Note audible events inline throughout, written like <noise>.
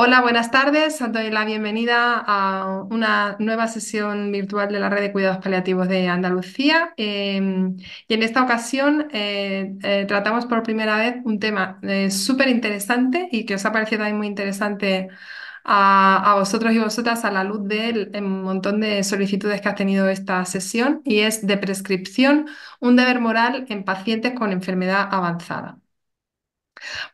Hola, buenas tardes. doy la bienvenida a una nueva sesión virtual de la Red de Cuidados Paliativos de Andalucía. Em, y en esta ocasión eh, eh, tratamos por primera vez un tema eh, súper interesante y que os ha parecido también muy interesante a, a, vosotros y vosotras a la luz del montón de solicitudes que ha tenido esta sesión y es de prescripción, un deber moral en pacientes con enfermedad avanzada.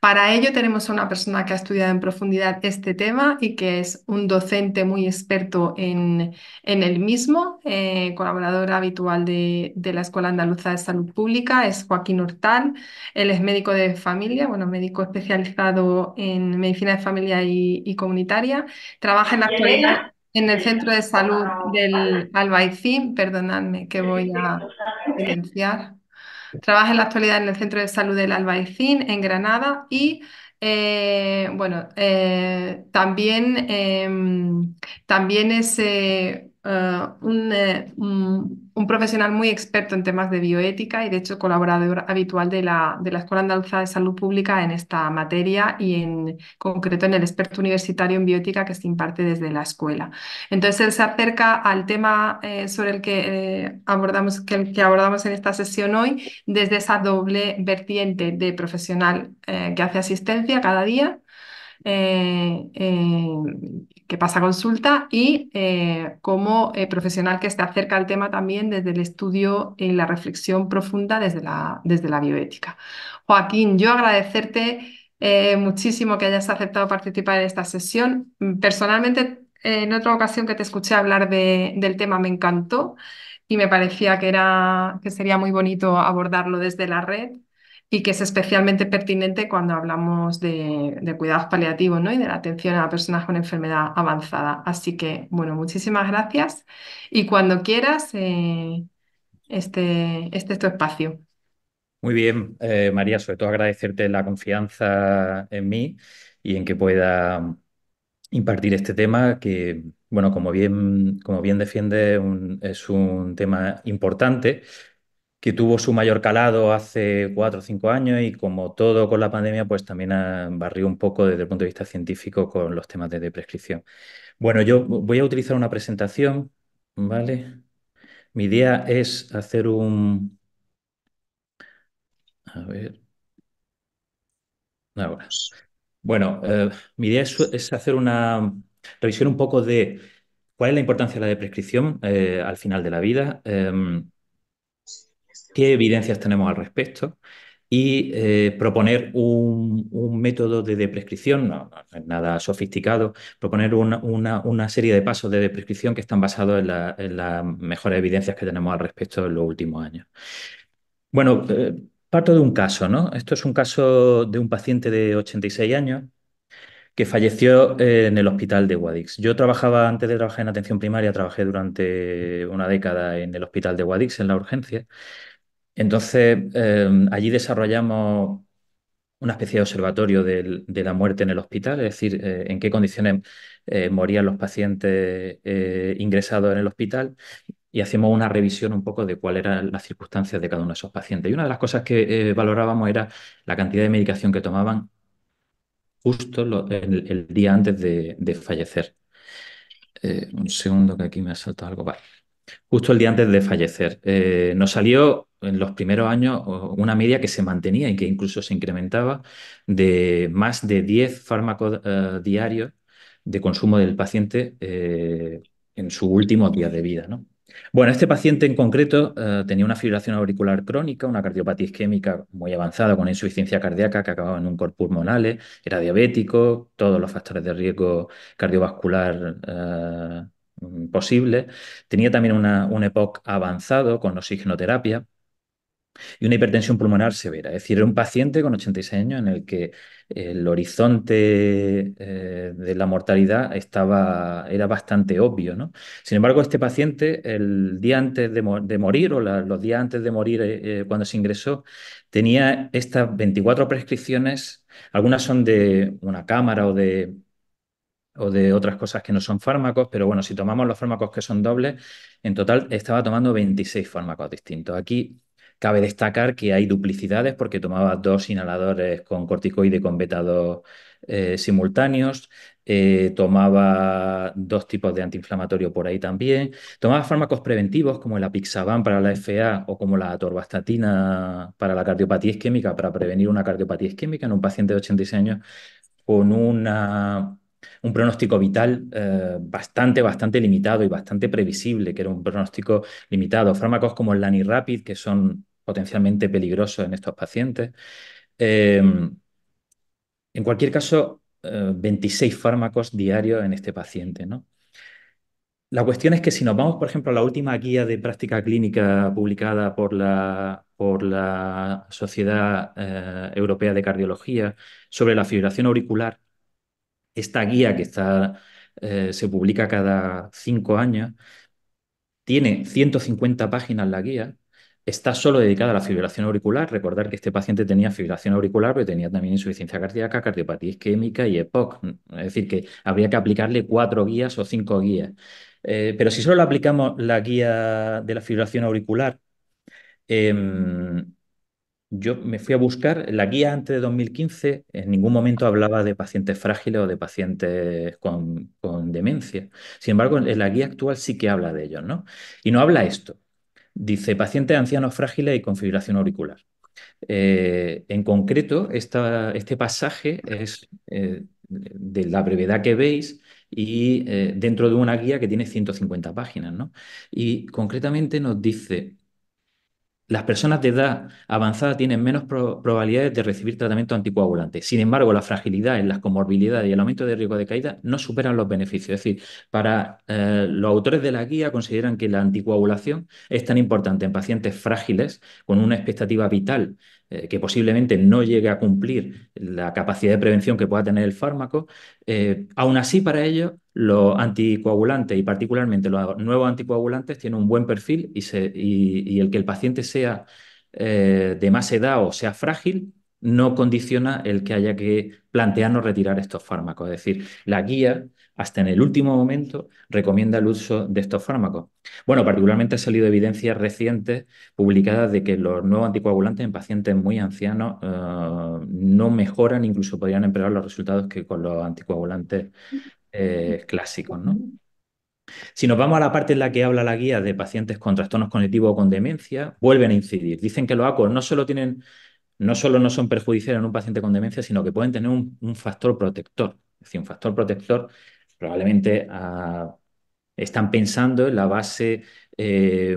Para ello tenemos a una persona que ha estudiado en profundidad este tema y que es un docente muy experto en, el mismo, eh, colaborador habitual de, la Escuela Andaluza de Salud Pública, es Joaquín Hortal. Él es médico de familia, bueno, médico especializado en medicina de familia y, comunitaria. Trabaja en la actualidad en el Centro de Salud del Albaicín, perdonadme que voy a evidenciar. Trabaja en la actualidad en el Centro de Salud del Albaicín, en Granada, y eh, bueno, eh, también, em, también es eh, eh, eh, un, profesional muy experto en temas de bioética y de hecho colaborador habitual de la, de la Escuela Andaluza de Salud Pública en esta materia y en concreto en el experto universitario en bioética que se imparte desde la escuela. Entonces él se acerca al tema eh, sobre el que, abordamos, el que abordamos en esta sesión hoy desde esa doble vertiente de profesional que hace asistencia cada día eh, eh, que pasa consulta y eh, como profesional que se acerca al tema también desde el estudio y la reflexión profunda desde la, desde la bioética. Joaquín, yo agradecerte muchísimo que hayas aceptado participar en esta sesión. Mm, personalmente, en otra ocasión que te escuché hablar del tema, me encantó y me parecía que, era, que sería muy bonito abordarlo desde la red y que es especialmente pertinente cuando hablamos de, cuidados paliativos ¿no? y de la atención a personas con enfermedad avanzada. Así que, bueno, muchísimas gracias y cuando quieras, eh, este, este es tu espacio. Muy bien, eh, María, sobre todo agradecerte la confianza en mí y en que pueda impartir este tema que, bueno, como bien, como bien defiende, es un tema importante que tuvo su mayor calado hace cuatro o cinco años y como todo con la pandemia, pues también barrió un poco desde el punto de vista científico con los temas de, prescripción. Bueno, yo voy a utilizar una presentación, ¿vale? Mi idea es hacer un... A ver. Ah, bueno, eh, mi idea es, hacer una revisión un poco de cuál es la importancia de la prescripción eh, al final de la vida. Em, qué evidencias tenemos al respecto y eh, proponer un, método de prescripción, no, nada sofisticado, proponer una, serie de pasos de prescripción que están basados en, las mejores evidencias que tenemos al respecto en los últimos años. Bueno, eh, parto de un caso, ¿no? Esto es un caso de un paciente de 86 años que falleció eh, en el hospital de Guadix. Yo trabajaba, antes de trabajar en atención primaria, trabajé durante una década en el hospital de Guadix, en la urgencia. Entonces, em, allí desarrollamos una especie de observatorio de, la muerte en el hospital, es decir, eh, en qué condiciones eh, morían los pacientes eh, ingresados en el hospital y hacíamos una revisión un poco de cuáles eran las circunstancias de cada uno de esos pacientes. Y una de las cosas que valorábamos era la cantidad de medicación que tomaban justo el, día antes de, fallecer. un segundo que aquí me ha saltado algo. Justo el día antes de fallecer. nos salió en los primeros años una media que se mantenía y que incluso se incrementaba de más de 10 fármacos eh, diarios de consumo del paciente eh, en su último día de vida. Bueno, este paciente en concreto eh, tenía una fibrilación auricular crónica, una cardiopatía isquémica muy avanzada con insuficiencia cardíaca que acababa en un corpus pulmonale, era diabético, todos los factores de riesgo cardiovascular posibles. Tenía también una, un EPOC avanzado con oxigenoterapia y una hipertensión pulmonar severa. Es decir, era un paciente con 86 años en el que el horizonte eh, de la mortalidad estaba, era bastante obvio. ¿no? Sin embargo, este paciente, el día antes de, morir o los días antes de morir eh, eh, cuando se ingresó, tenía estas 24 prescripciones. Algunas son de una cámara o de o de otras cosas que no son fármacos, pero bueno, si tomamos los fármacos que son dobles, en total estaba tomando 26 fármacos distintos. Aquí Cabe destacar que hay duplicidades porque tomaba dos inhaladores con corticoide con betados eh, simultáneos, eh, tomaba dos tipos de antiinflamatorio por ahí también, tomaba fármacos preventivos como el apixaban para la FA o como la atorvastatina para la cardiopatía isquémica, para prevenir una cardiopatía isquémica en un paciente de 86 años con un pronóstico vital eh, bastante, bastante limitado y bastante previsible, que era un pronóstico limitado. Fármacos como el Lanirapid, que son potencialmente peligroso en estos pacientes. Em, en cualquier caso, 26 eh, fármacos diarios en este paciente. La cuestión es que si nos vamos, por ejemplo, a la última guía de práctica clínica publicada por la, por la Sociedad eh, Europea de Cardiología sobre la fibrilación auricular, esta guía que está, eh, se publica cada cinco años, tiene 150 páginas la guía, Está solo dedicada a la fibrilación auricular. Recordar que este paciente tenía fibrilación auricular, pero tenía también insuficiencia cardíaca, cardiopatía isquémica y EPOC. Es decir, que habría que aplicarle cuatro guías o cinco guías. Eh, pero si solo aplicamos la guía de la fibrilación auricular, em, yo me fui a buscar la guía antes de 2015, en ningún momento hablaba de pacientes frágiles o de pacientes con, con demencia. Sin embargo, en la guía actual sí que habla de ellos, ¿no? Y no habla esto. Dice, pacientes ancianos frágiles y configuración auricular. Eh, en concreto, este pasaje es eh, de la brevedad que veis y eh, dentro de una guía que tiene 150 páginas, ¿no? Y concretamente nos dice, las personas de edad avanzada tienen menos probabilidades de recibir tratamiento anticoagulante. Sin embargo, la fragilidad, las comorbilidades y el aumento de riesgo de caída no superan los beneficios. Es decir, para eh, los autores de la guía consideran que la anticoagulación es tan importante en pacientes frágiles con una expectativa vital eh, que posiblemente no llegue a cumplir la capacidad de prevención que pueda tener el fármaco, eh, aún así para ello los anticoagulantes y particularmente los nuevos anticoagulantes tienen un buen perfil y, el que el paciente sea eh, de más edad o sea frágil no condiciona el que haya que plantearnos retirar estos fármacos. Es decir, la guía hasta en el último momento recomienda el uso de estos fármacos. Bueno, particularmente ha salido evidencia reciente publicada de que los nuevos anticoagulantes en pacientes muy ancianos eh, no mejoran, incluso podrían empeorar los resultados que con los anticoagulantes eh, clásicos, Si nos vamos a la parte en la que habla la guía de pacientes con trastornos cognitivos o con demencia, vuelven a incidir. Dicen que los ACO no solo tienen, no solo no son perjudiciales en un paciente con demencia, sino que pueden tener un factor protector. Es decir, un factor protector probablemente ah, están pensando en la base eh, eh,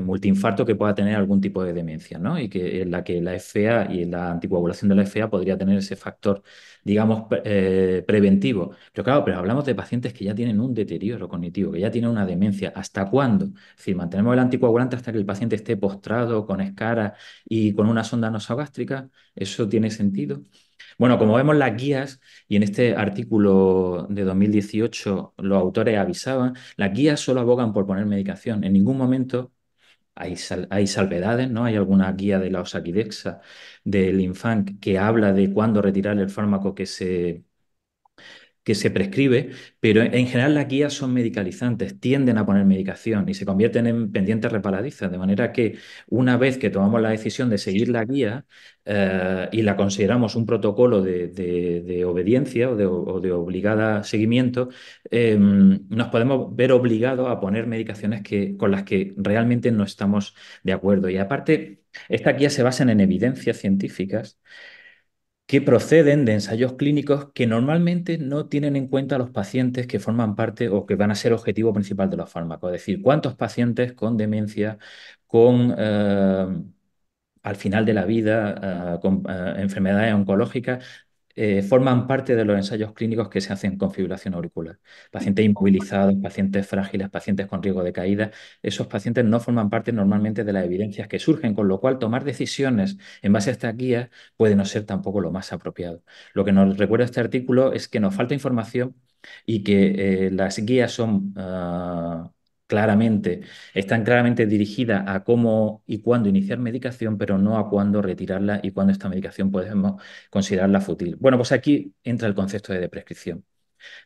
multiinfarto que pueda tener algún tipo de demencia, ¿no? Y que en la que la FA y la anticoagulación de la FA podría tener ese factor, digamos, eh, preventivo. Pero claro, pero hablamos de pacientes que ya tienen un deterioro cognitivo, que ya tienen una demencia. ¿Hasta cuándo? Es decir, mantenemos el anticoagulante hasta que el paciente esté postrado, con escara y con una sonda nosogástrica. ¿Eso tiene sentido? Bueno, como vemos las guías, y en este artículo de 2018 los autores avisaban, las guías solo abogan por poner medicación. En ningún momento hay, salvedades, ¿no? Hay alguna guía de la osaquidexa, del Infanc, que habla de cuándo retirar el fármaco que se que se prescribe, pero en general las guías son medicalizantes, tienden a poner medicación y se convierten en pendientes reparadizas, de manera que una vez que tomamos la decisión de seguir la guía eh, y la consideramos un protocolo de, obediencia o de, obligada seguimiento, em, nos podemos ver obligados a poner medicaciones que, con las que realmente no estamos de acuerdo. Y aparte, estas guías se basan en evidencias científicas que proceden de ensayos clínicos que normalmente no tienen en cuenta a los pacientes que forman parte o que van a ser objetivo principal de los fármacos. Es decir, cuántos pacientes con demencia, con eh, al final de la vida, eh, con eh, enfermedades oncológicas, eh, forman parte de los ensayos clínicos que se hacen con fibrilación auricular. Pacientes inmovilizados, pacientes frágiles, pacientes con riesgo de caída, esos pacientes no forman parte normalmente de las evidencias que surgen, con lo cual tomar decisiones en base a estas guías puede no ser tampoco lo más apropiado. Lo que nos recuerda este artículo es que nos falta información y que eh, las guías son... Ah, claramente, están claramente dirigidas a cómo y cuándo iniciar medicación, pero no a cuándo retirarla y cuándo esta medicación podemos considerarla fútil. Bueno, pues aquí entra el concepto de deprescripción.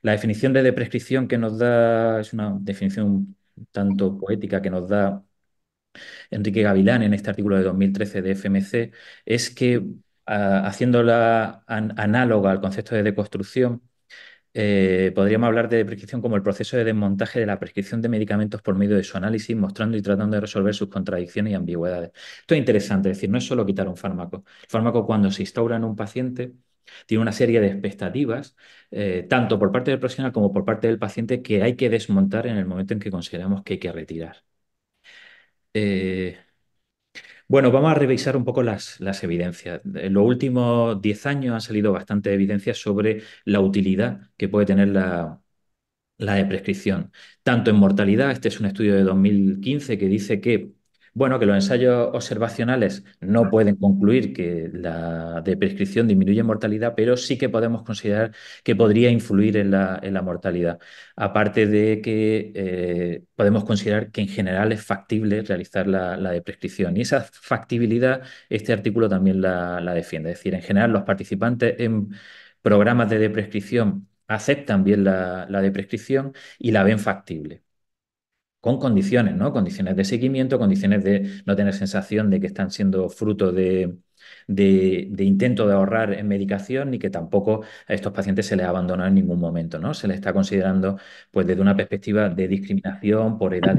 La definición de deprescripción que nos da es una definición tanto poética que nos da Enrique Gavilán en este artículo de 2013 de FMC, es que ah, haciéndola análoga al concepto de deconstrucción, eh, podríamos hablar de prescripción como el proceso de desmontaje de la prescripción de medicamentos por medio de su análisis, mostrando y tratando de resolver sus contradicciones y ambigüedades. Esto es interesante, es decir, no es solo quitar un fármaco. El fármaco cuando se instaura en un paciente tiene una serie de expectativas, eh, tanto por parte del profesional como por parte del paciente, que hay que desmontar en el momento en que consideramos que hay que retirar. Eh, bueno, vamos a revisar un poco las, las evidencias. En los últimos 10 años han salido bastantes evidencias sobre la utilidad que puede tener la, la de prescripción. Tanto en mortalidad, este es un estudio de 2015 que dice que bueno, que los ensayos observacionales no pueden concluir que la de prescripción disminuye mortalidad, pero sí que podemos considerar que podría influir en la, mortalidad. Aparte de que eh, podemos considerar que en general es factible realizar la, deprescripción de prescripción. Y esa factibilidad, este artículo también la, defiende. Es decir, en general los participantes en programas de deprescripción aceptan bien la, la deprescripción y la ven factible con condiciones, ¿no? Condiciones de seguimiento, condiciones de no tener sensación de que están siendo fruto de, intento de ahorrar en medicación ni que tampoco a estos pacientes se les abandona en ningún momento, ¿no? Se les está considerando, pues, desde una perspectiva de discriminación por edad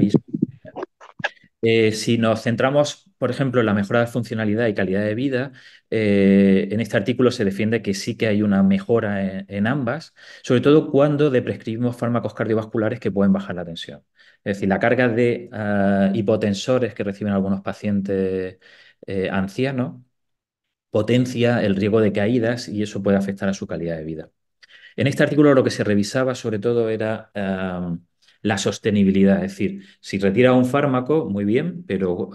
eh, si nos centramos, por ejemplo, en la mejora de funcionalidad y calidad de vida, eh, en este artículo se defiende que sí que hay una mejora en, ambas, sobre todo cuando prescribimos fármacos cardiovasculares que pueden bajar la tensión. Es decir, la carga de ah, hipotensores que reciben algunos pacientes eh, ancianos potencia el riesgo de caídas y eso puede afectar a su calidad de vida. En este artículo lo que se revisaba sobre todo era ah, la sostenibilidad, es decir, si retira un fármaco, muy bien, pero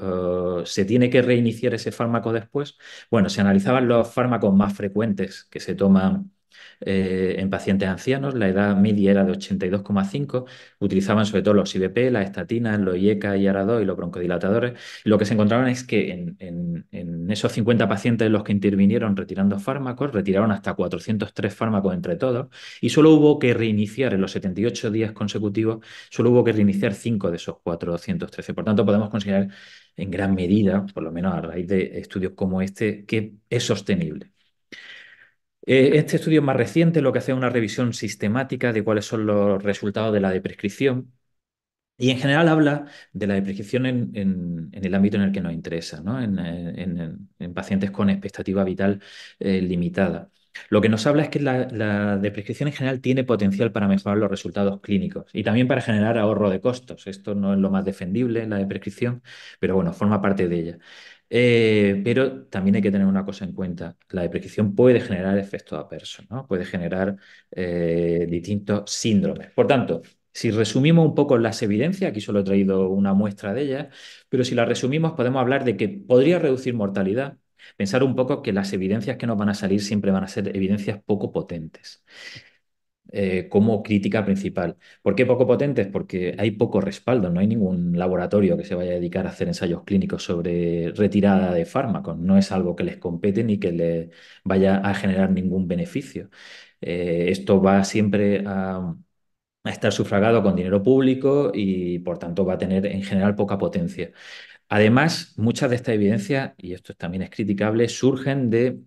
ah, se tiene que reiniciar ese fármaco después. Bueno, se analizaban los fármacos más frecuentes que se toman eh, en pacientes ancianos. La edad media era de 82,5. Utilizaban sobre todo los IBP, las estatinas, los IECA y ARADO y los broncodilatadores. lo que se encontraron es que en, esos 50 pacientes los que intervinieron retirando fármacos, retiraron hasta 403 fármacos entre todos y solo hubo que reiniciar en los 78 días consecutivos, solo hubo que reiniciar 5 de esos 413. Por tanto, podemos considerar en gran medida, por lo menos a raíz de estudios como este, que es sostenible. Eh, este estudio es más reciente, lo que hace es una revisión sistemática de cuáles son los resultados de la deprescripción y en general habla de la deprescripción en, en, el ámbito en el que nos interesa, ¿no? en, pacientes con expectativa vital eh, limitada. Lo que nos habla es que la, la, deprescripción en general tiene potencial para mejorar los resultados clínicos y también para generar ahorro de costos. Esto no es lo más defendible en la deprescripción, pero bueno, forma parte de ella. Eh, pero también hay que tener una cosa en cuenta. La depreciación puede generar efectos a ¿no? puede generar eh, distintos síndromes. Por tanto, si resumimos un poco las evidencias, aquí solo he traído una muestra de ellas, pero si las resumimos podemos hablar de que podría reducir mortalidad. Pensar un poco que las evidencias que nos van a salir siempre van a ser evidencias poco potentes. Eh, como crítica principal. ¿Por qué poco potentes? Porque hay poco respaldo, no hay ningún laboratorio que se vaya a dedicar a hacer ensayos clínicos sobre retirada de fármacos, no es algo que les compete ni que les vaya a generar ningún beneficio. Eh, esto va siempre a, estar sufragado con dinero público y por tanto va a tener en general poca potencia. Además, muchas de esta evidencia y esto también es criticable, surgen de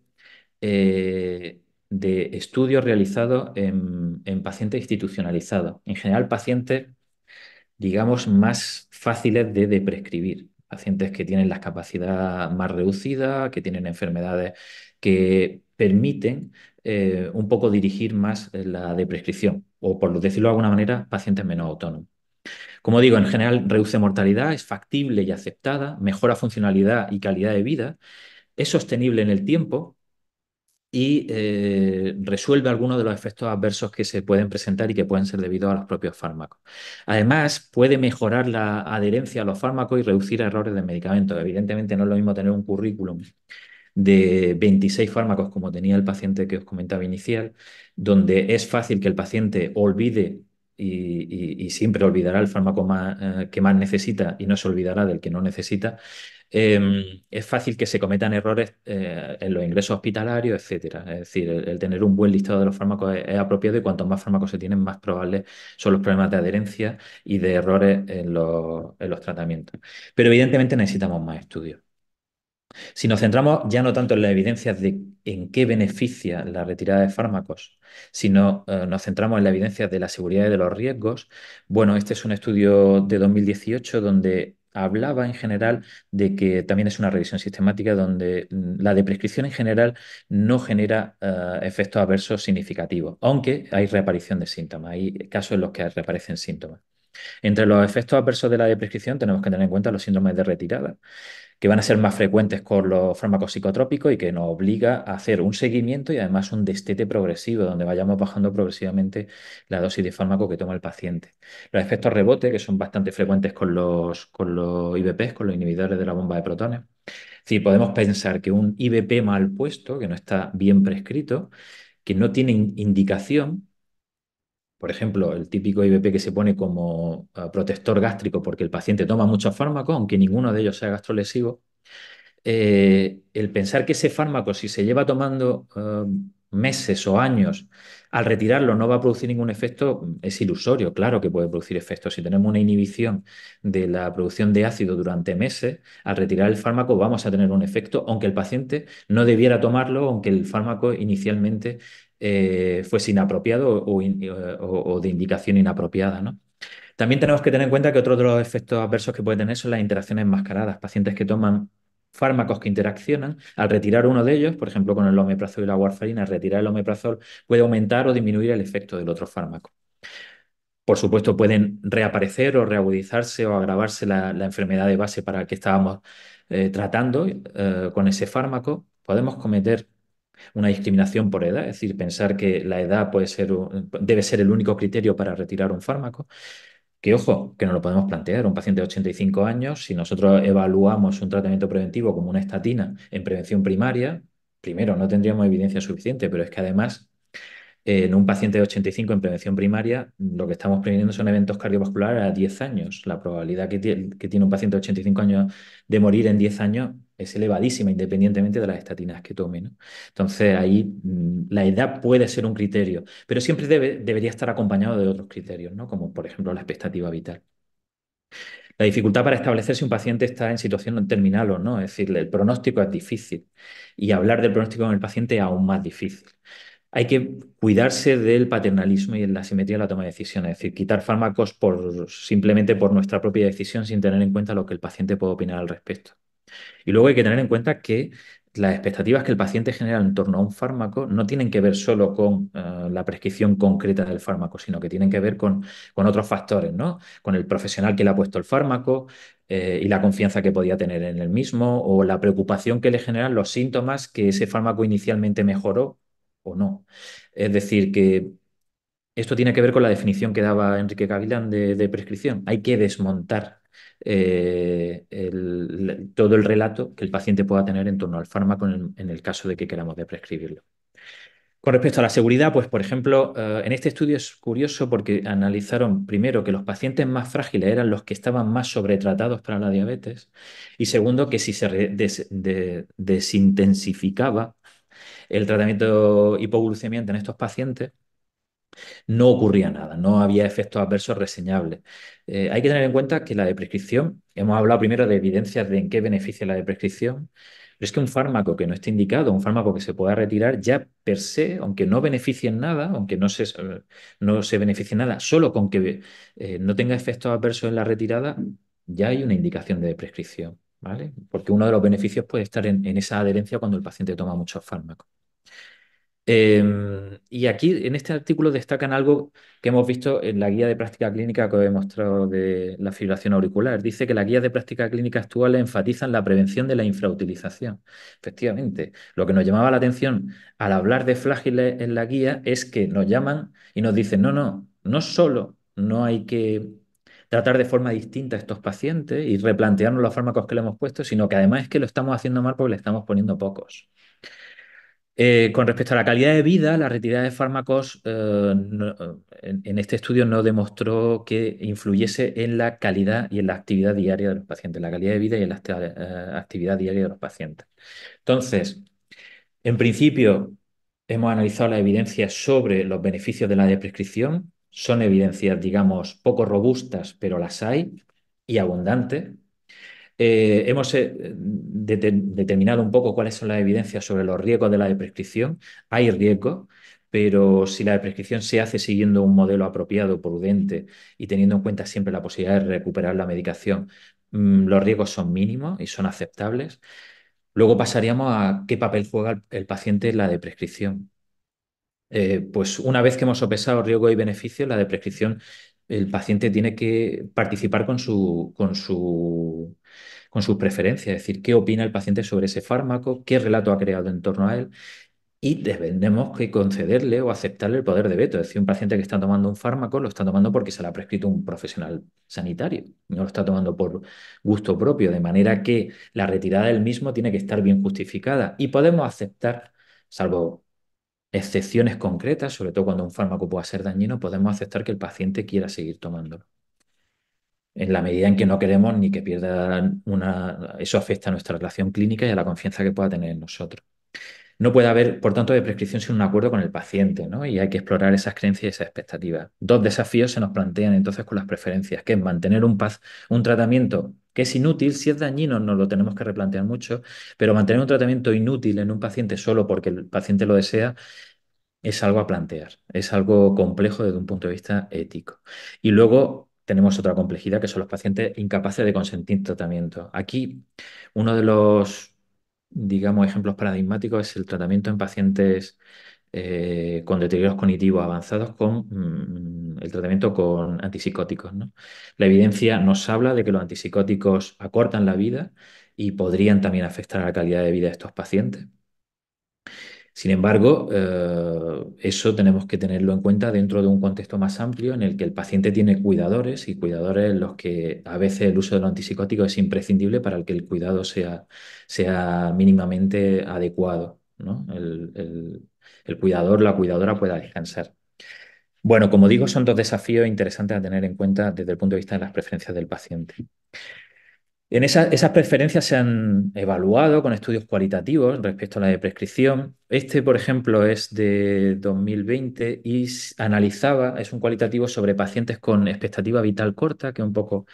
eh, de estudios realizados en, pacientes institucionalizados, en general pacientes, digamos, más fáciles de, de prescribir, pacientes que tienen la capacidad más reducida, que tienen enfermedades que permiten eh, un poco dirigir más eh, la de prescripción, o por decirlo de alguna manera, pacientes menos autónomos. Como digo, en general reduce mortalidad, es factible y aceptada, mejora funcionalidad y calidad de vida, es sostenible en el tiempo y eh, resuelve algunos de los efectos adversos que se pueden presentar y que pueden ser debido a los propios fármacos. Además, puede mejorar la adherencia a los fármacos y reducir errores de medicamentos. Evidentemente, no es lo mismo tener un currículum de 26 fármacos como tenía el paciente que os comentaba inicial, donde es fácil que el paciente olvide y, siempre olvidará el fármaco eh, que más necesita y no se olvidará del que no necesita, Em, es fácil que se cometan errores eh, en los ingresos hospitalarios, etcétera. Es decir, el, tener un buen listado de los fármacos es, apropiado y cuanto más fármacos se tienen, más probables son los problemas de adherencia y de errores en los, en los tratamientos. Pero evidentemente necesitamos más estudios. Si nos centramos ya no tanto en las evidencias de en qué beneficia la retirada de fármacos, sino eh, nos centramos en la evidencia de la seguridad y de los riesgos, bueno, este es un estudio de 2018 donde hablaba en general de que también es una revisión sistemática donde mm, la deprescripción en general no genera eh, efectos adversos significativos, aunque hay reaparición de síntomas, hay casos en los que reaparecen síntomas. Entre los efectos adversos de la deprescripción tenemos que tener en cuenta los síndromes de retirada, que van a ser más frecuentes con los fármacos psicotrópicos y que nos obliga a hacer un seguimiento y además un destete progresivo, donde vayamos bajando progresivamente la dosis de fármaco que toma el paciente. Los efectos rebote, que son bastante frecuentes con los, con los IBPs, con los inhibidores de la bomba de protones. Si podemos pensar que un IBP mal puesto, que no está bien prescrito, que no tiene indicación, por ejemplo, el típico IBP que se pone como ah, protector gástrico porque el paciente toma muchos fármacos, aunque ninguno de ellos sea gastrolesivo, eh, el pensar que ese fármaco, si se lleva tomando ah, meses o años, al retirarlo no va a producir ningún efecto, es ilusorio. Claro que puede producir efectos. Si tenemos una inhibición de la producción de ácido durante meses, al retirar el fármaco vamos a tener un efecto, aunque el paciente no debiera tomarlo, aunque el fármaco inicialmente eh, fuese inapropiado eh, o, de indicación inapropiada. ¿no? También tenemos que tener en cuenta que otro de los efectos adversos que puede tener son las interacciones enmascaradas, pacientes que toman fármacos que interaccionan, al retirar uno de ellos, por ejemplo con el omeprazol y la warfarina, al retirar el omeprazol puede aumentar o disminuir el efecto del otro fármaco. Por supuesto, pueden reaparecer o reagudizarse o agravarse la, enfermedad de base para la que estábamos eh, tratando con ese fármaco. Podemos cometer una discriminación por edad, es decir, pensar que la edad puede ser, debe ser el único criterio para retirar un fármaco. Que ojo, que no lo podemos plantear. Un paciente de 85 años, si nosotros evaluamos un tratamiento preventivo como una estatina en prevención primaria, primero, no tendríamos evidencia suficiente, pero es que además en un paciente de 85 en prevención primaria, lo que estamos previniendo son eventos cardiovasculares a 10 años. La probabilidad que, tiene un paciente de 85 años de morir en 10 años es elevadísima, independientemente de las estatinas que tome. Entonces, ahí mm, la edad puede ser un criterio, pero siempre debería estar acompañado de otros criterios, ¿no? como por ejemplo la expectativa vital. La dificultad para establecer si un paciente está en situación terminal o no, es decir, el pronóstico es difícil y hablar del pronóstico con el paciente es aún más difícil hay que cuidarse del paternalismo y de la asimetría en la toma de decisiones, es decir, quitar fármacos por, simplemente por nuestra propia decisión sin tener en cuenta lo que el paciente puede opinar al respecto. Y luego hay que tener en cuenta que las expectativas que el paciente genera en torno a un fármaco no tienen que ver solo con eh, la prescripción concreta del fármaco, sino que tienen que ver con, otros factores, ¿no? Con el profesional que le ha puesto el fármaco eh, y la confianza que podía tener en el mismo, o la preocupación que le generan los síntomas que ese fármaco inicialmente mejoró o no. Es decir, que esto tiene que ver con la definición que daba Enrique Gavilán de, prescripción. Hay que desmontar eh, todo el relato que el paciente pueda tener en torno al fármaco en el, caso de que queramos de prescribirlo. Con respecto a la seguridad, pues por ejemplo, eh, en este estudio es curioso porque analizaron primero que los pacientes más frágiles eran los que estaban más sobretratados para la diabetes y segundo que si se desintensificaba el tratamiento hipoglucemiante en estos pacientes, no ocurría nada, no había efectos adversos reseñables. Eh, hay que tener en cuenta que la de prescripción, hemos hablado primero de evidencias de en qué beneficia la de prescripción, pero es que un fármaco que no esté indicado, un fármaco que se pueda retirar ya per se, aunque no beneficie en nada, aunque no se, no se beneficie en nada, solo con que eh, no tenga efectos adversos en la retirada, ya hay una indicación de prescripción, ¿vale? Porque uno de los beneficios puede estar en, en esa adherencia cuando el paciente toma muchos fármacos. Em, y aquí en este artículo destacan algo que hemos visto en la guía de práctica clínica que os he mostrado de la fibración auricular. Dice que las guías de práctica clínica actuales enfatizan la prevención de la infrautilización. Efectivamente, lo que nos llamaba la atención al hablar de flágiles en la guía es que nos llaman y nos dicen, no, no, no solo no hay que tratar de forma distinta a estos pacientes y replantearnos los fármacos que le hemos puesto, sino que además es que lo estamos haciendo mal porque le estamos poniendo pocos. Eh, con respecto a la calidad de vida, la retirada de fármacos eh, en, este estudio no demostró que influyese en la calidad y en la actividad diaria de los pacientes, la calidad de vida y en la eh, actividad diaria de los pacientes. Entonces, en principio, hemos analizado la evidencia sobre los beneficios de la desprescripción. Son evidencias, digamos, poco robustas, pero las hay y abundantes. Eh, hemos eh, determinado un poco cuáles son las evidencias sobre los riesgos de la deprescripción. Hay riesgo, pero si la deprescripción se hace siguiendo un modelo apropiado, prudente y teniendo en cuenta siempre la posibilidad de recuperar la medicación, mm, los riesgos son mínimos y son aceptables. Luego pasaríamos a qué papel juega el, paciente en la deprescripción. Eh, pues una vez que hemos sopesado riesgo y beneficio, la deprescripción el paciente tiene que participar con su, con su, con sus preferencias, es decir, qué opina el paciente sobre ese fármaco, qué relato ha creado en torno a él. Y debemos que concederle o aceptarle el poder de veto. Es decir, un paciente que está tomando un fármaco lo está tomando porque se lo ha prescrito un profesional sanitario. No lo está tomando por gusto propio. De manera que la retirada del mismo tiene que estar bien justificada. Y podemos aceptar, salvo excepciones concretas, sobre todo cuando un fármaco pueda ser dañino, podemos aceptar que el paciente quiera seguir tomándolo. En la medida en que no queremos ni que pierda una... Eso afecta a nuestra relación clínica y a la confianza que pueda tener en nosotros. No puede haber, por tanto, de prescripción sin un acuerdo con el paciente, ¿no? Y hay que explorar esas creencias y esas expectativas. Dos desafíos se nos plantean entonces con las preferencias, que es mantener un, paz, un tratamiento es inútil, si es dañino no lo tenemos que replantear mucho, pero mantener un tratamiento inútil en un paciente solo porque el paciente lo desea es algo a plantear, es algo complejo desde un punto de vista ético. Y luego tenemos otra complejidad que son los pacientes incapaces de consentir tratamiento. Aquí uno de los, digamos, ejemplos paradigmáticos es el tratamiento en pacientes eh, con deterioros cognitivos avanzados con mm, el tratamiento con antipsicóticos. La evidencia nos habla de que los antipsicóticos acortan la vida y podrían también afectar a la calidad de vida de estos pacientes. Sin embargo, eh, eso tenemos que tenerlo en cuenta dentro de un contexto más amplio en el que el paciente tiene cuidadores y cuidadores en los que a veces el uso de los antipsicóticos es imprescindible para que el cuidado sea, sea mínimamente adecuado. el, el cuidador, la cuidadora pueda descansar. Bueno, como digo, son dos desafíos interesantes a tener en cuenta desde el punto de vista de las preferencias del paciente. En esas preferencias se han evaluado con estudios cualitativos respecto a la de prescripción. Este, por ejemplo, es de 2020 y analizaba, es un cualitativo sobre pacientes con expectativa vital corta, que es un poco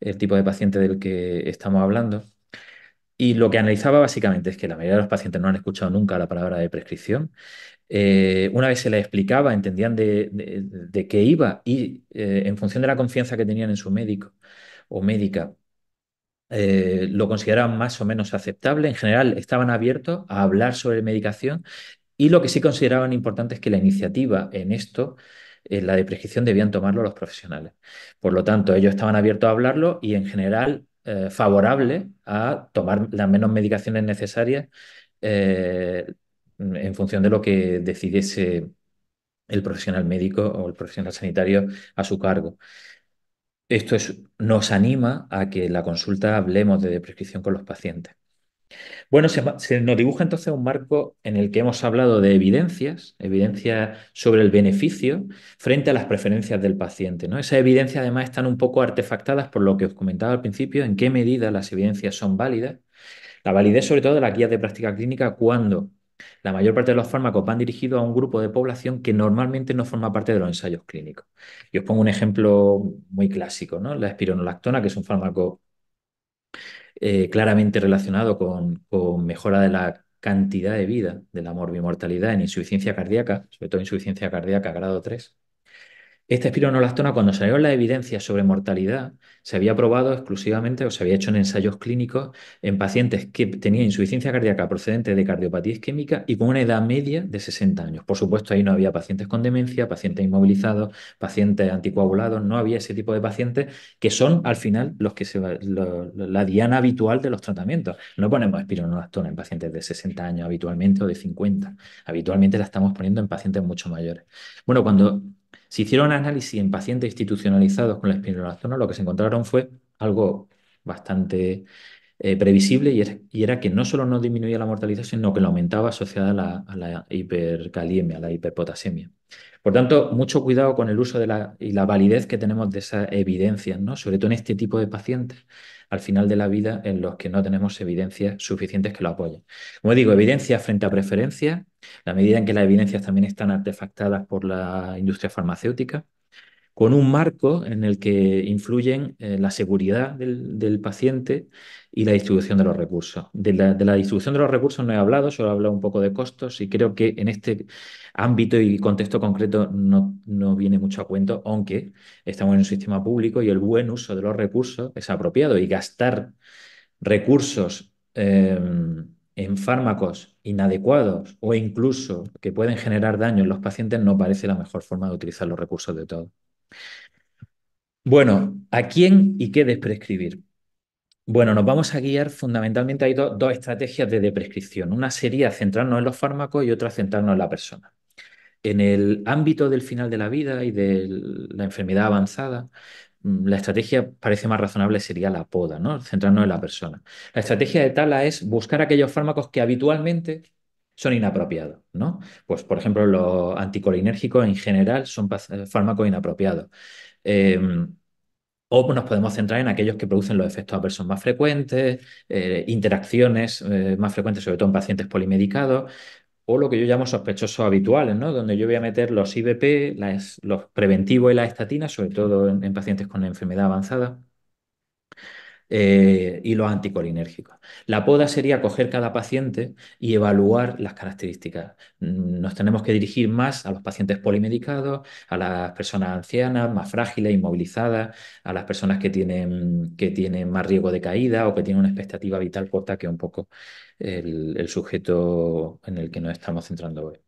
el tipo de paciente del que estamos hablando, y lo que analizaba básicamente es que la mayoría de los pacientes no han escuchado nunca la palabra de prescripción. Eh, una vez se la explicaba, entendían de, qué iba y eh, en función de la confianza que tenían en su médico o médica, eh, lo consideraban más o menos aceptable. En general, estaban abiertos a hablar sobre medicación y lo que sí consideraban importante es que la iniciativa en esto la de prescripción debían tomarlo los profesionales. Por lo tanto, ellos estaban abiertos a hablarlo y en general eh, favorable a tomar las menos medicaciones necesarias eh, en función de lo que decidiese el profesional médico o el profesional sanitario a su cargo. Esto nos anima a que en la consulta hablemos de prescripción con los pacientes. Bueno, se, nos dibuja entonces un marco en el que hemos hablado de evidencias, evidencias sobre el beneficio frente a las preferencias del paciente. ¿no? Esas evidencias además están un poco artefactadas por lo que os comentaba al principio, en qué medida las evidencias son válidas. La validez sobre todo de las guías de práctica clínica cuando la mayor parte de los fármacos van dirigidos a un grupo de población que normalmente no forma parte de los ensayos clínicos. Y os pongo un ejemplo muy clásico, ¿no? La espironolactona, que es un fármaco eh, claramente relacionado con, con, mejora de la cantidad de vida de la morbimortalidad en insuficiencia cardíaca, sobre todo insuficiencia cardíaca grado 3, esta espironolactona, cuando salió la evidencia sobre mortalidad, se había probado exclusivamente o se había hecho en ensayos clínicos en pacientes que tenían insuficiencia cardíaca procedente de cardiopatía isquémica y con una edad media de 60 años. Por supuesto, ahí no había pacientes con demencia, pacientes inmovilizados, pacientes anticoagulados, no había ese tipo de pacientes que son al final los que se la diana habitual de los tratamientos. No ponemos espironolactona en pacientes de 60 años habitualmente o de 50. Habitualmente la estamos poniendo en pacientes mucho mayores. Bueno, cuando si hicieron análisis en pacientes institucionalizados con la espirulazona, lo que se encontraron fue algo bastante eh, previsible y era, que no solo no disminuía la mortalidad, sino que la aumentaba asociada a la, a la hipercaliemia, a la hiperpotasemia. Por tanto, mucho cuidado con el uso de la, y la validez que tenemos de esas evidencias, ¿no? sobre todo en este tipo de pacientes al final de la vida en los que no tenemos evidencias suficientes que lo apoyen. Como digo, evidencias frente a preferencias, la medida en que las evidencias también están artefactadas por la industria farmacéutica, con un marco en el que influyen eh, la seguridad del, paciente y la distribución de los recursos. De la, distribución de los recursos no he hablado, solo he hablado un poco de costos y creo que en este ámbito y contexto concreto no, viene mucho a cuento, aunque estamos en un sistema público y el buen uso de los recursos es apropiado y gastar recursos eh, en fármacos inadecuados o incluso que pueden generar daño en los pacientes no parece la mejor forma de utilizar los recursos de todo. Bueno, ¿a quién y qué desprescribir? Bueno, nos vamos a guiar fundamentalmente, hay dos estrategias de deprescripción. Una sería centrarnos en los fármacos y otra centrarnos en la persona. En el ámbito del final de la vida y de la enfermedad avanzada, mm, la estrategia parece más razonable sería la poda, ¿no? centrarnos en la persona. La estrategia de Tala es buscar aquellos fármacos que habitualmente son inapropiados, ¿no? Pues, por ejemplo, los anticolinérgicos en general son eh, fármacos inapropiados. Em, o nos podemos centrar en aquellos que producen los efectos adversos más frecuentes, eh, interacciones eh, más frecuentes, sobre todo en pacientes polimedicados, o lo que yo llamo sospechosos habituales, ¿no? donde yo voy a meter los IBP, los preventivos y las estatinas, sobre todo en pacientes con enfermedad avanzada y eh, los anticolinérgicos. La poda sería coger cada paciente y evaluar las características. Nos tenemos que dirigir más a los pacientes polimedicados, a las personas ancianas, más frágiles, inmovilizadas, a las personas que tienen, que tienen más riesgo de caída o que tienen una expectativa vital corta, que es un poco el, el sujeto en el que nos estamos centrando hoy.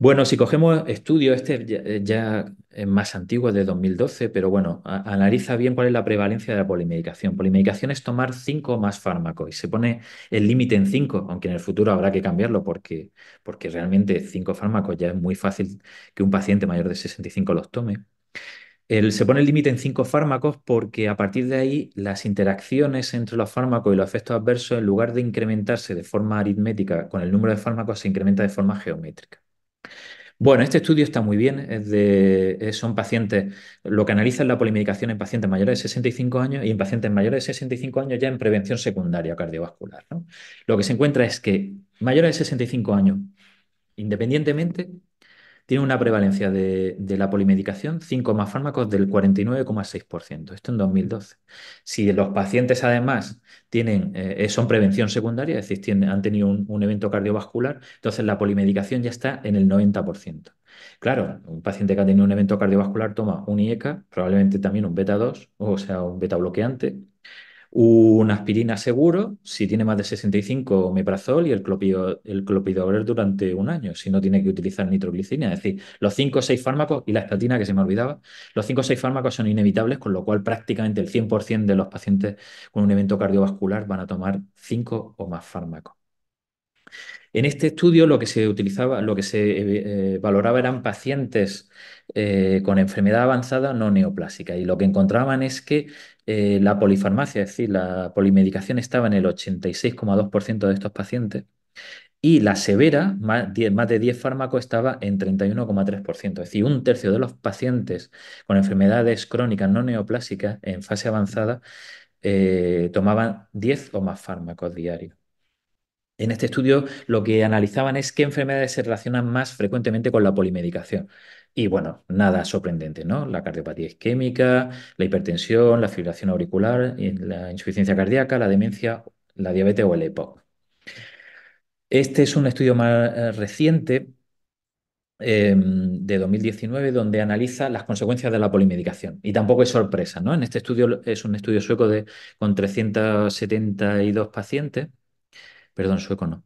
Bueno, si cogemos estudio este ya, eh, es más antiguo, de 2012, pero bueno, analiza bien cuál es la prevalencia de la polimedicación. Polimedicación es tomar cinco más fármacos y se pone el límite en cinco, aunque en el futuro habrá que cambiarlo porque, porque realmente cinco fármacos ya es muy fácil que un paciente mayor de 65 los tome. se pone el límite en cinco fármacos porque a partir de ahí las interacciones entre los fármacos y los efectos adversos, en lugar de incrementarse de forma aritmética con el número de fármacos, se incrementa de forma geométrica. Bueno, este estudio está muy bien. son pacientes, lo que analiza es la polimedicación en pacientes mayores de 65 años y en pacientes mayores de 65 años ya en prevención secundaria cardiovascular. Lo que se encuentra es que mayores de 65 años, independientemente tiene una prevalencia de, la polimedicación 5 más fármacos del 49,6%. Esto en 2012. Si los pacientes además tienen, eh, son prevención secundaria, es decir, han tenido un, evento cardiovascular, entonces la polimedicación ya está en el 90%. Claro, un paciente que ha tenido un evento cardiovascular toma un IECA, probablemente también un beta 2, o sea, un beta bloqueante, una aspirina seguro, si tiene más de 65 meprazol y el, el clopidogrel durante un año, si no tiene que utilizar nitroglicina. Es decir, los 5 o 6 fármacos y la estatina que se me olvidaba, los cinco o seis fármacos son inevitables, con lo cual prácticamente el 100% de los pacientes con un evento cardiovascular van a tomar 5 o más fármacos. En este estudio lo que se utilizaba, lo que se eh, eh, valoraba eran pacientes eh, con enfermedad avanzada no neoplásica y lo que encontraban es que la polifarmacia, es decir, la polimedicación estaba en el 86,2% de estos pacientes y la severa, más, de 10 fármacos, estaba en 31,3%. Es decir, un tercio de los pacientes con enfermedades crónicas no neoplásicas en fase avanzada tomaban 10 o más fármacos diarios. En este estudio lo que analizaban es qué enfermedades se relacionan más frecuentemente con la polimedicación. Y bueno, nada sorprendente, ¿no? La cardiopatía isquémica, la hipertensión, la fibrilación auricular, la insuficiencia cardíaca, la demencia, la diabetes o el EPOC. Este es un estudio más eh, reciente em, de 2019 donde analiza las consecuencias de la polimedicación. Y tampoco es sorpresa, ¿no? En este estudio es un estudio sueco de, con 372 pacientes perdón, sueco no,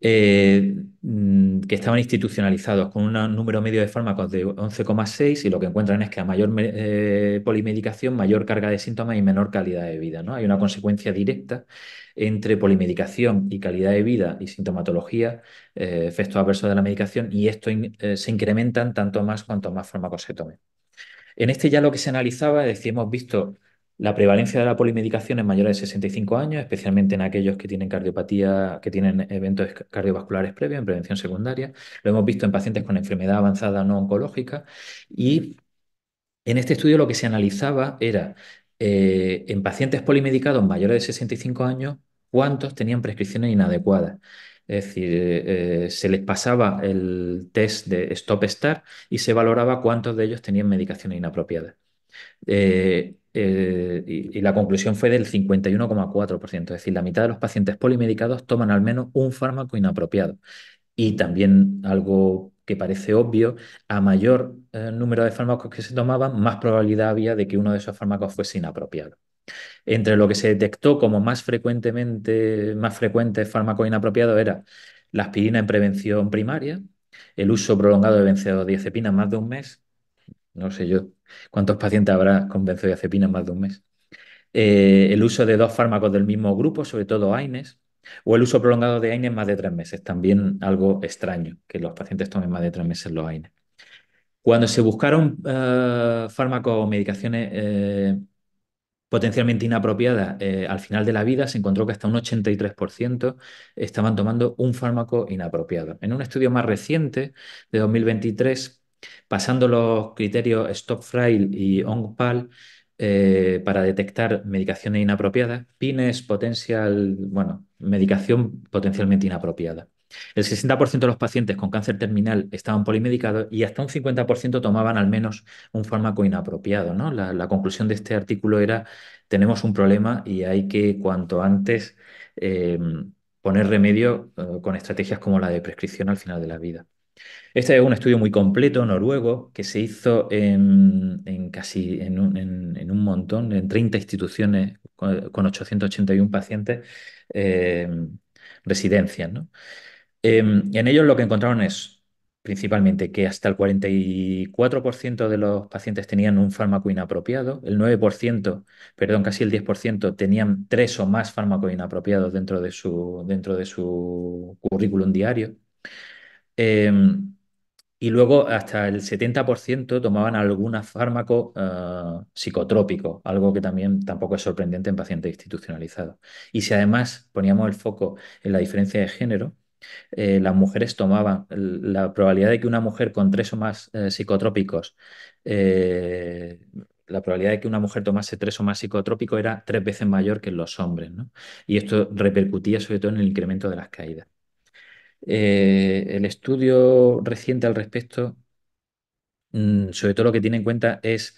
eh, mm, que estaban institucionalizados con un número medio de fármacos de 11,6 y lo que encuentran es que a mayor eh, polimedicación, mayor carga de síntomas y menor calidad de vida. ¿no? Hay una consecuencia directa entre polimedicación y calidad de vida y sintomatología, eh, efectos adversos de la medicación, y esto se incrementan tanto más cuanto más fármacos se tomen. En este ya lo que se analizaba, es decir, hemos visto la prevalencia de la polimedicación es mayor de 65 años, especialmente en aquellos que tienen cardiopatía, que tienen eventos cardiovasculares previos en prevención secundaria. Lo hemos visto en pacientes con enfermedad avanzada no oncológica. Y en este estudio lo que se analizaba era eh, en pacientes polimedicados mayores de 65 años, cuántos tenían prescripciones inadecuadas. Es decir, eh, se les pasaba el test de Stop Start y se valoraba cuántos de ellos tenían medicaciones inapropiadas. Eh, eh, y, la conclusión fue del 51,4%, es decir, la mitad de los pacientes polimedicados toman al menos un fármaco inapropiado. Y también algo que parece obvio, a mayor eh, número de fármacos que se tomaban, más probabilidad había de que uno de esos fármacos fuese inapropiado. Entre lo que se detectó como más frecuentemente, más frecuente fármaco inapropiado era la aspirina en prevención primaria, el uso prolongado de benzodiazepina más de un mes, no sé yo ¿Cuántos pacientes habrá con benzodiazepina en más de un mes? Eh, el uso de dos fármacos del mismo grupo, sobre todo AINES, o el uso prolongado de AINES más de tres meses, también algo extraño, que los pacientes tomen más de tres meses los AINES. Cuando se buscaron eh, fármacos o medicaciones eh, potencialmente inapropiadas al final de la vida, se encontró que hasta un 83% estaban tomando un fármaco inapropiado. En un estudio más reciente de 2023, Pasando los criterios frail y ONGPAL eh, para detectar medicaciones inapropiadas, PINES, potencial, bueno, medicación potencialmente inapropiada. El 60% de los pacientes con cáncer terminal estaban polimedicados y hasta un 50% tomaban al menos un fármaco inapropiado. ¿no? La, conclusión de este artículo era, tenemos un problema y hay que cuanto antes eh, poner remedio eh, con estrategias como la de prescripción al final de la vida. Este es un estudio muy completo noruego que se hizo en, casi en un, montón, en 30 instituciones con, 881 pacientes eh, residencias. ¿no? Em, en ellos lo que encontraron es principalmente que hasta el 44% de los pacientes tenían un fármaco inapropiado, el 9%, perdón, casi el 10% tenían tres o más fármacos inapropiados dentro de su, dentro de su currículum diario. Em, y luego hasta el 70% tomaban algún fármaco eh, psicotrópico, algo que también tampoco es sorprendente en pacientes institucionalizados. Y si además poníamos el foco en la diferencia de género, eh, las mujeres tomaban la probabilidad de que una mujer con tres o más eh, psicotrópicos, la probabilidad de que una mujer tomase tres o más psicotrópicos era tres veces mayor que en los hombres, Y esto repercutía sobre todo en el incremento de las caídas. Eh, el estudio reciente al respecto, mm, sobre todo lo que tiene en cuenta es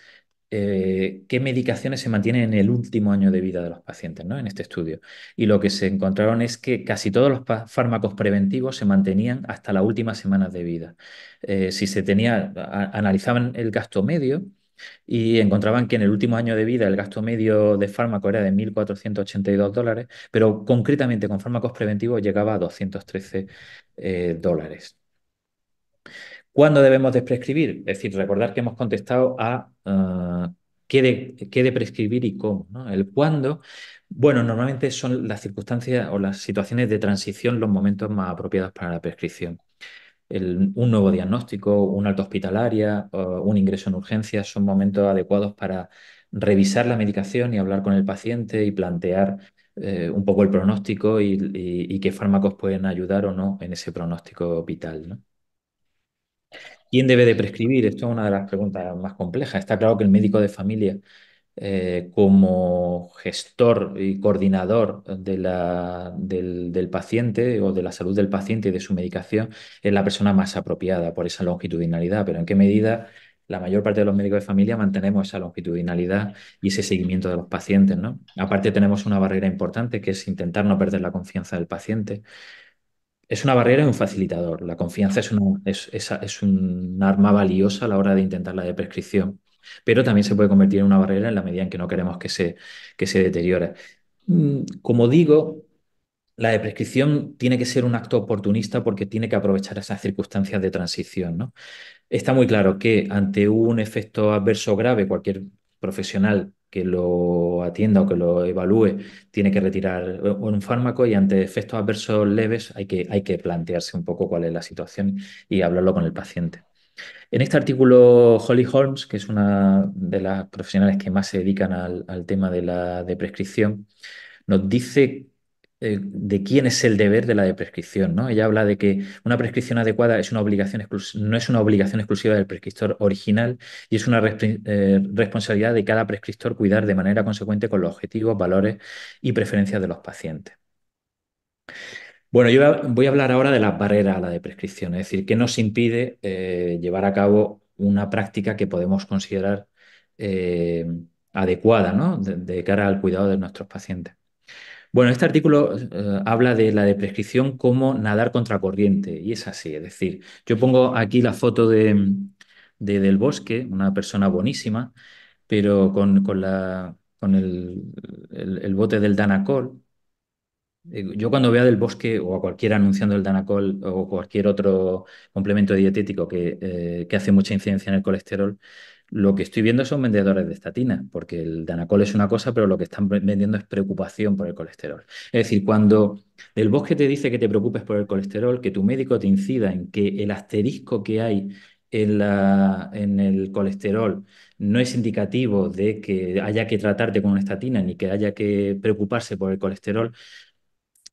eh, qué medicaciones se mantienen en el último año de vida de los pacientes, ¿no? En este estudio. Y lo que se encontraron es que casi todos los fármacos preventivos se mantenían hasta las últimas semanas de vida. Eh, si se tenía, analizaban el gasto medio, y encontraban que en el último año de vida el gasto medio de fármaco era de 1.482 dólares, pero concretamente con fármacos preventivos llegaba a 213 eh, dólares. ¿Cuándo debemos de prescribir? Es decir, recordar que hemos contestado a ah, qué, de, qué, prescribir y cómo. El cuándo, bueno, normalmente son las circunstancias o las situaciones de transición los momentos más apropiados para la prescripción un nuevo diagnóstico, una alto hospitalaria, un ingreso en urgencias son momentos adecuados para revisar la medicación y hablar con el paciente y plantear eh, un poco el pronóstico y, qué fármacos pueden ayudar o no en ese pronóstico vital. ¿Quién debe de prescribir? Esto es una de las preguntas más complejas. Está claro que el médico de familia eh, como gestor y coordinador de del, paciente o de la salud del paciente y de su medicación es la persona más apropiada por esa longitudinalidad, pero en qué medida la mayor parte de los médicos de familia mantenemos esa longitudinalidad y ese seguimiento de los pacientes, ¿no? Aparte tenemos una barrera importante que es intentar no perder la confianza del paciente. Es una barrera y un facilitador. La confianza es, una, es un arma valiosa a la hora de intentar la de prescripción pero también se puede convertir en una barrera en la medida en que no queremos que se, que deteriore. Mm, como digo, la de prescripción tiene que ser un acto oportunista porque tiene que aprovechar esas circunstancias de transición. ¿no? Está muy claro que ante un efecto adverso grave, cualquier profesional que lo atienda o que lo evalúe tiene que retirar un fármaco y ante efectos adversos leves hay que plantearse un poco cuál es la situación y hablarlo con el paciente. En este artículo, Holly Holmes, que es una de las profesionales que más se dedican al, tema de la de prescripción, nos dice eh, de quién es el deber de la prescripción. ¿no? Ella habla de que una prescripción adecuada es una obligación no es una obligación exclusiva del prescriptor original y es una eh, responsabilidad de cada prescriptor cuidar de manera consecuente con los objetivos, valores y preferencias de los pacientes. Bueno, yo voy a hablar ahora de las barreras a la de prescripción, es decir, qué nos impide eh, llevar a cabo una práctica que podemos considerar eh, adecuada ¿no? de, cara al cuidado de nuestros pacientes. Bueno, este artículo eh, habla de la de prescripción como nadar contra corriente, y es así, es decir, yo pongo aquí la foto de, Del Bosque, una persona buenísima, pero con, la, con el bote del Danacol, eh, yo cuando veo Del Bosque o a cualquier anunciando el Danacol o cualquier otro complemento dietético eh, que, hace mucha incidencia en el colesterol, lo que estoy viendo son vendedores de estatina, porque el Danacol es una cosa, pero lo que están vendiendo es preocupación por el colesterol. Es decir, cuando Del Bosque te dice que te preocupes por el colesterol, que tu médico te incida en que el asterisco que hay en, en, el colesterol no es indicativo de que haya que tratarte con una estatina ni que haya que preocuparse por el colesterol,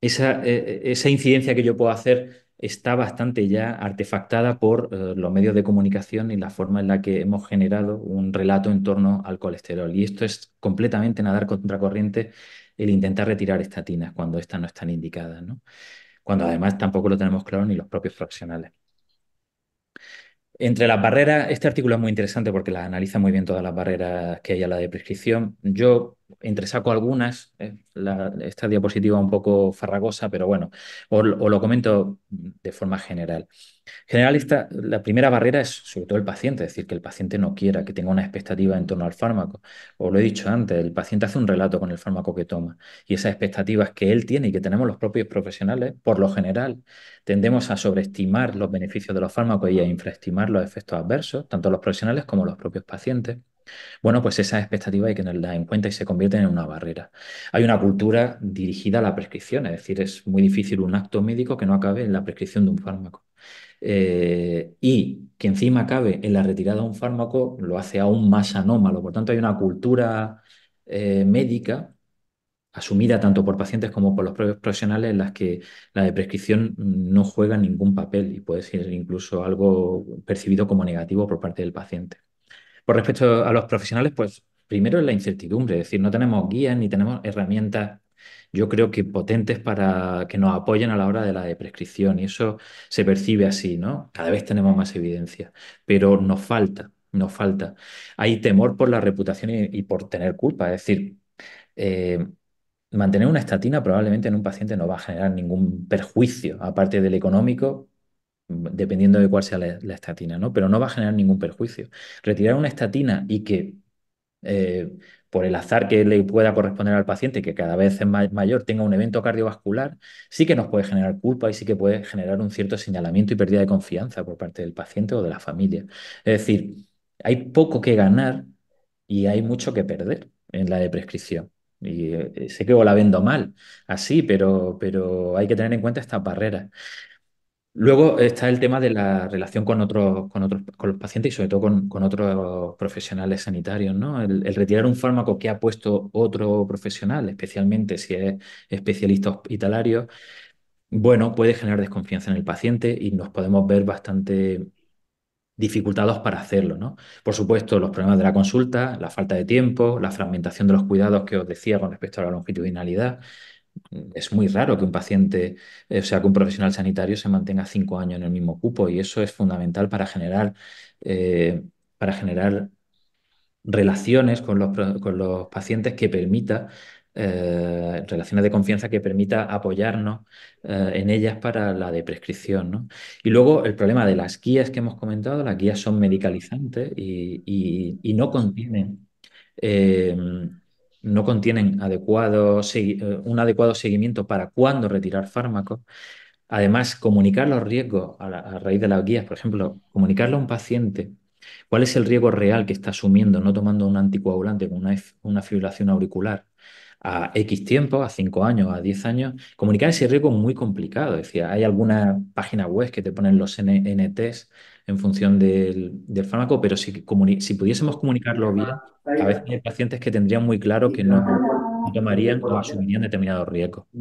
esa, e, e, esa incidencia que yo puedo hacer está bastante ya artefactada por eh, los medios de comunicación y la forma en la que hemos generado un relato en torno al colesterol. Y esto es completamente nadar contracorriente el intentar retirar estatinas cuando estas no están indicadas, ¿no? cuando además tampoco lo tenemos claro ni los propios fraccionales. Entre las barreras, este artículo es muy interesante porque la analiza muy bien todas las barreras que hay a la de prescripción. Yo entresaco algunas, eh, la, esta diapositiva un poco farragosa, pero bueno, os, lo comento de forma general. generalista la primera barrera es sobre todo el paciente, es decir, que el paciente no quiera, que tenga una expectativa en torno al fármaco. Os lo he dicho antes, el paciente hace un relato con el fármaco que toma y esas expectativas que él tiene y que tenemos los propios profesionales, por lo general, tendemos a sobreestimar los beneficios de los fármacos y a infraestimar los efectos adversos, tanto los profesionales como los propios pacientes. Bueno, pues esas expectativas hay que tenerlas en cuenta y se convierten en una barrera. Hay una cultura dirigida a la prescripción, es decir, es muy difícil un acto médico que no acabe en la prescripción de un fármaco. Eh, y que encima acabe en la retirada de un fármaco lo hace aún más anómalo. Por tanto, hay una cultura eh, médica asumida tanto por pacientes como por los propios profesionales en las que la de prescripción no juega ningún papel y puede ser incluso algo percibido como negativo por parte del paciente. Por respecto a los profesionales, pues primero es la incertidumbre, es decir, no tenemos guías ni tenemos herramientas yo creo que potentes para que nos apoyen a la hora de la prescripción y eso se percibe así, ¿no? Cada vez tenemos más evidencia, pero nos falta, nos falta. Hay temor por la reputación y, por tener culpa, es decir, eh, mantener una estatina probablemente en un paciente no va a generar ningún perjuicio, aparte del económico, dependiendo de cuál sea la, estatina, ¿no? Pero no va a generar ningún perjuicio. Retirar una estatina y que eh, por el azar que le pueda corresponder al paciente, que cada vez es mayor, tenga un evento cardiovascular, sí que nos puede generar culpa y sí que puede generar un cierto señalamiento y pérdida de confianza por parte del paciente o de la familia. Es decir, hay poco que ganar y hay mucho que perder en la de prescripción. Y eh, sé que o la vendo mal, así, pero, pero hay que tener en cuenta estas barreras. Luego está el tema de la relación con otros, con los pacientes y sobre todo con, otros profesionales sanitarios, ¿no? El, retirar un fármaco que ha puesto otro profesional, especialmente si es especialista hospitalario, bueno, puede generar desconfianza en el paciente y nos podemos ver bastante dificultados para hacerlo, ¿no? Por supuesto, los problemas de la consulta, la falta de tiempo, la fragmentación de los cuidados que os decía con respecto a la longitudinalidad, es muy raro que un paciente, o eh, sea, que un profesional sanitario se mantenga cinco años en el mismo cupo y eso es fundamental para generar, eh, para generar relaciones con los, con los, pacientes que permita, eh, relaciones de confianza que permita apoyarnos en ellas para la de prescripción. Y luego el problema de las guías que hemos comentado, las guías son medicalizantes y, y no contienen no contienen adecuado, eh, un adecuado seguimiento para cuándo retirar fármacos. Además, comunicar los riesgos a, raíz de las guías, por ejemplo, comunicarle a un paciente cuál es el riesgo real que está asumiendo no tomando un anticoagulante con una, una fibrilación auricular a X tiempo, a 5 años, a 10 años, comunicar ese riesgo es muy complicado. Es decir, hay alguna página web que te ponen los NNTs en función del, fármaco, pero si, si pudiésemos comunicarlo bien, a veces hay pacientes que tendrían muy claro que no, tomarían o asumirían determinados riesgos. Y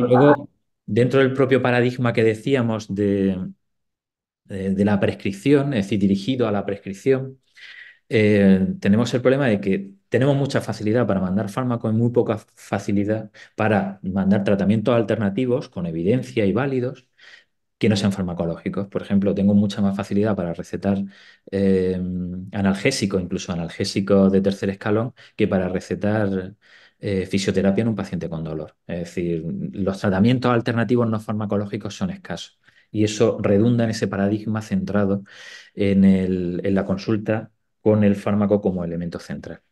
luego, dentro del propio paradigma que decíamos de, la prescripción, es decir, dirigido a la prescripción, eh, tenemos el problema de que tenemos mucha facilidad para mandar fármaco y muy poca facilidad para mandar tratamientos alternativos con evidencia y válidos, que no sean farmacológicos. Por ejemplo, tengo mucha más facilidad para recetar em, analgésico, analgésicos, incluso analgésico de tercer escalón, que para recetar eh, fisioterapia en un paciente con dolor. Es decir, los tratamientos alternativos no farmacológicos son escasos. Y eso redunda en ese paradigma centrado en, la consulta con el fármaco como elemento central.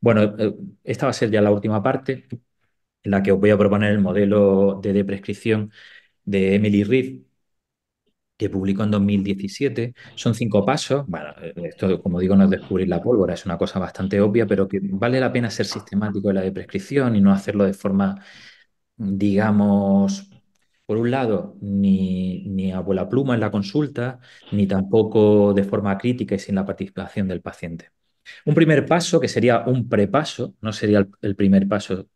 Bueno, eh, esta va a ser ya la última parte, en la que os voy a proponer el modelo de prescripción de Emily Reed, que publicó en 2017. Son cinco pasos. Bueno, esto, como digo, no es descubrir la pólvora, es una cosa bastante obvia, pero que vale la pena ser sistemático en la de prescripción y no hacerlo de forma, digamos, por un lado, ni, ni a vuela pluma en la consulta, ni tampoco de forma crítica y sin la participación del paciente. Un primer paso, que sería un prepaso, no sería el, primer paso,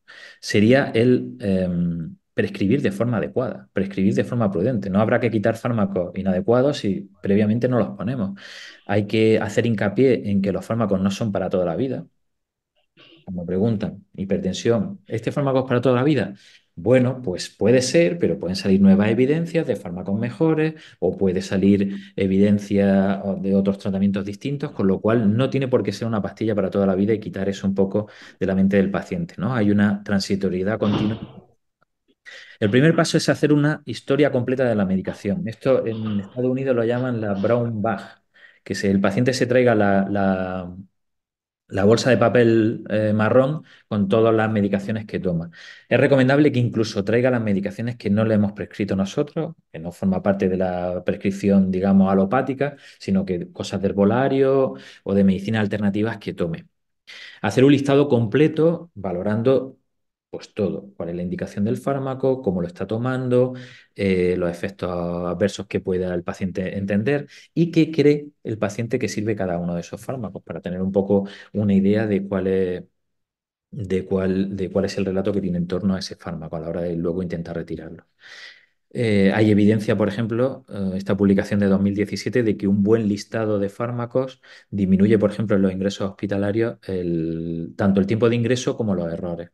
sería el. Em, prescribir de forma adecuada, prescribir de forma prudente. No habrá que quitar fármacos inadecuados si previamente no los ponemos. Hay que hacer hincapié en que los fármacos no son para toda la vida. Como preguntan, hipertensión, ¿este fármaco es para toda la vida? Bueno, pues puede ser, pero pueden salir nuevas evidencias de fármacos mejores o puede salir evidencia de otros tratamientos distintos, con lo cual no tiene por qué ser una pastilla para toda la vida y quitar eso un poco de la mente del paciente, ¿no? Hay una transitoriedad continua el primer paso es hacer una historia completa de la medicación. Esto en Estados Unidos lo llaman la brown bag, que el paciente se traiga la, bolsa de papel eh, marrón con todas las medicaciones que toma. Es recomendable que incluso traiga las medicaciones que no le hemos prescrito nosotros, que no forma parte de la prescripción, digamos, alopática, sino que cosas de herbolario o de medicinas alternativas que tome. Hacer un listado completo valorando pues todo, cuál es la indicación del fármaco, cómo lo está tomando, eh, los efectos adversos que pueda el paciente entender y qué cree el paciente que sirve cada uno de esos fármacos, para tener un poco una idea de cuál es, de cuál, de cuál es el relato que tiene en torno a ese fármaco a la hora de luego intentar retirarlo. Eh, hay evidencia, por ejemplo, eh, esta publicación de 2017 de que un buen listado de fármacos disminuye, por ejemplo, en los ingresos hospitalarios tanto el tiempo de ingreso como los errores.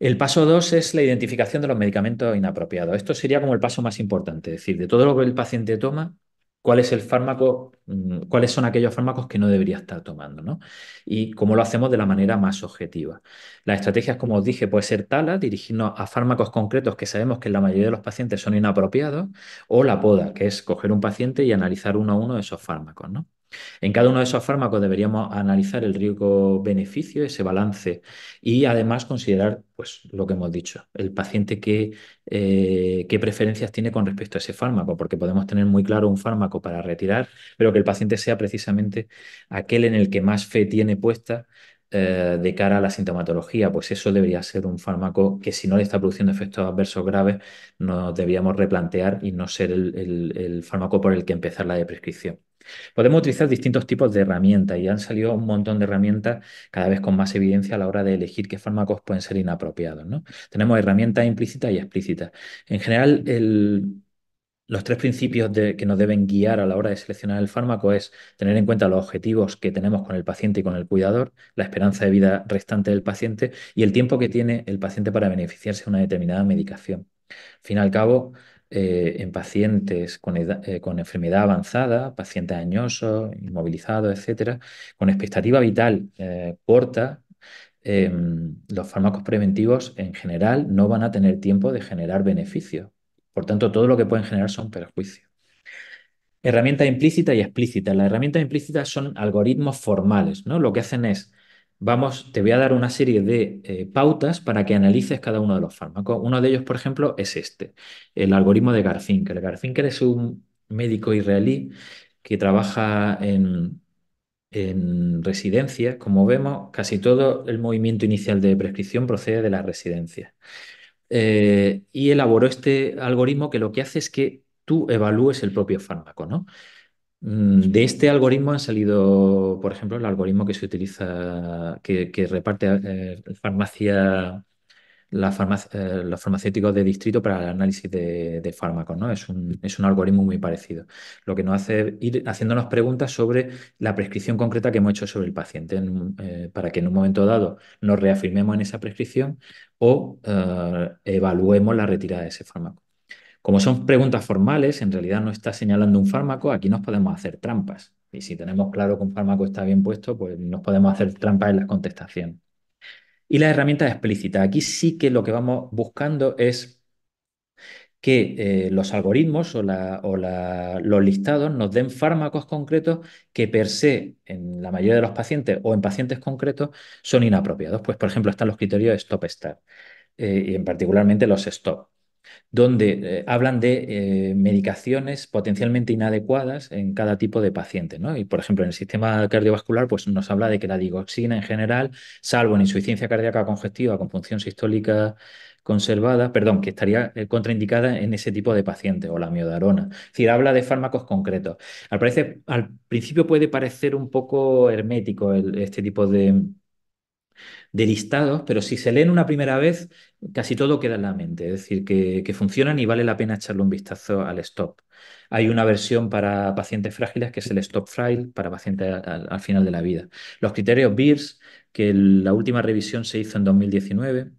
El paso dos es la identificación de los medicamentos inapropiados. Esto sería como el paso más importante, es decir, de todo lo que el paciente toma, cuál es el fármaco, mm, cuáles son aquellos fármacos que no debería estar tomando, ¿no? Y cómo lo hacemos de la manera más objetiva. Las estrategias, como os dije, puede ser tala, dirigirnos a fármacos concretos que sabemos que en la mayoría de los pacientes son inapropiados, o la poda, que es coger un paciente y analizar uno a uno esos fármacos, ¿no? En cada uno de esos fármacos deberíamos analizar el riesgo-beneficio, ese balance, y además considerar pues, lo que hemos dicho, el paciente eh, qué preferencias tiene con respecto a ese fármaco, porque podemos tener muy claro un fármaco para retirar, pero que el paciente sea precisamente aquel en el que más fe tiene puesta eh, de cara a la sintomatología, pues eso debería ser un fármaco que si no le está produciendo efectos adversos graves, nos deberíamos replantear y no ser el, el fármaco por el que empezar la prescripción. Podemos utilizar distintos tipos de herramientas y han salido un montón de herramientas cada vez con más evidencia a la hora de elegir qué fármacos pueden ser inapropiados. Tenemos herramientas implícitas y explícitas. En general, los tres principios de, que nos deben guiar a la hora de seleccionar el fármaco es tener en cuenta los objetivos que tenemos con el paciente y con el cuidador, la esperanza de vida restante del paciente y el tiempo que tiene el paciente para beneficiarse de una determinada medicación. Al fin y al cabo, eh, en pacientes eh, con, enfermedad avanzada, pacientes añosos, inmovilizados, etcétera, con expectativa vital eh, corta, em, los fármacos preventivos en general no van a tener tiempo de generar beneficios. Por tanto, todo lo que pueden generar son perjuicios. Herramientas implícitas y explícitas. Las herramientas implícitas son algoritmos formales, ¿no? Lo que hacen es vamos, te voy a dar una serie de eh, pautas para que analices cada uno de los fármacos. Uno de ellos, por ejemplo, es este, el algoritmo de Garfinkel. Garfinkel es un médico israelí que trabaja en, residencias. Como vemos, casi todo el movimiento inicial de prescripción procede de la residencia. Eh, y elaboró este algoritmo que lo que hace es que tú evalúes el propio fármaco, ¿no? Mm, de este algoritmo han salido, por ejemplo, el algoritmo que se utiliza, que, reparte eh, farmacia, eh, los farmacéuticos de distrito para el análisis de, fármacos, ¿no? Es un, algoritmo muy parecido. Lo que nos hace ir haciéndonos preguntas sobre la prescripción concreta que hemos hecho sobre el paciente, eh, para que en un momento dado nos reafirmemos en esa prescripción o evaluemos la retirada de ese fármaco. Como son preguntas formales, en realidad no está señalando un fármaco, aquí nos podemos hacer trampas. Y si tenemos claro que un fármaco está bien puesto, pues nos podemos hacer trampas en la contestación. Y las herramientas explícitas. Aquí sí que lo que vamos buscando es que eh, los algoritmos o, los listados nos den fármacos concretos que per se, en la mayoría de los pacientes o en pacientes concretos, son inapropiados. Pues, por ejemplo, están los criterios stop-start eh, y en particularmente los stop donde eh, hablan de eh, medicaciones potencialmente inadecuadas en cada tipo de paciente. ¿no? Y, por ejemplo, en el sistema cardiovascular pues, nos habla de que la digoxina en general, salvo en insuficiencia cardíaca congestiva con función sistólica conservada, perdón, que estaría eh, contraindicada en ese tipo de paciente, o la miodarona. Es decir, habla de fármacos concretos. Al, parece, al principio puede parecer un poco hermético este tipo de, de listados, pero si se leen una primera vez, casi todo queda en la mente, es decir, que, funcionan y vale la pena echarle un vistazo al stop. Hay una versión para pacientes frágiles que es el stop frail para pacientes al, final de la vida. Los criterios BIRS, que la última revisión se hizo en 2019,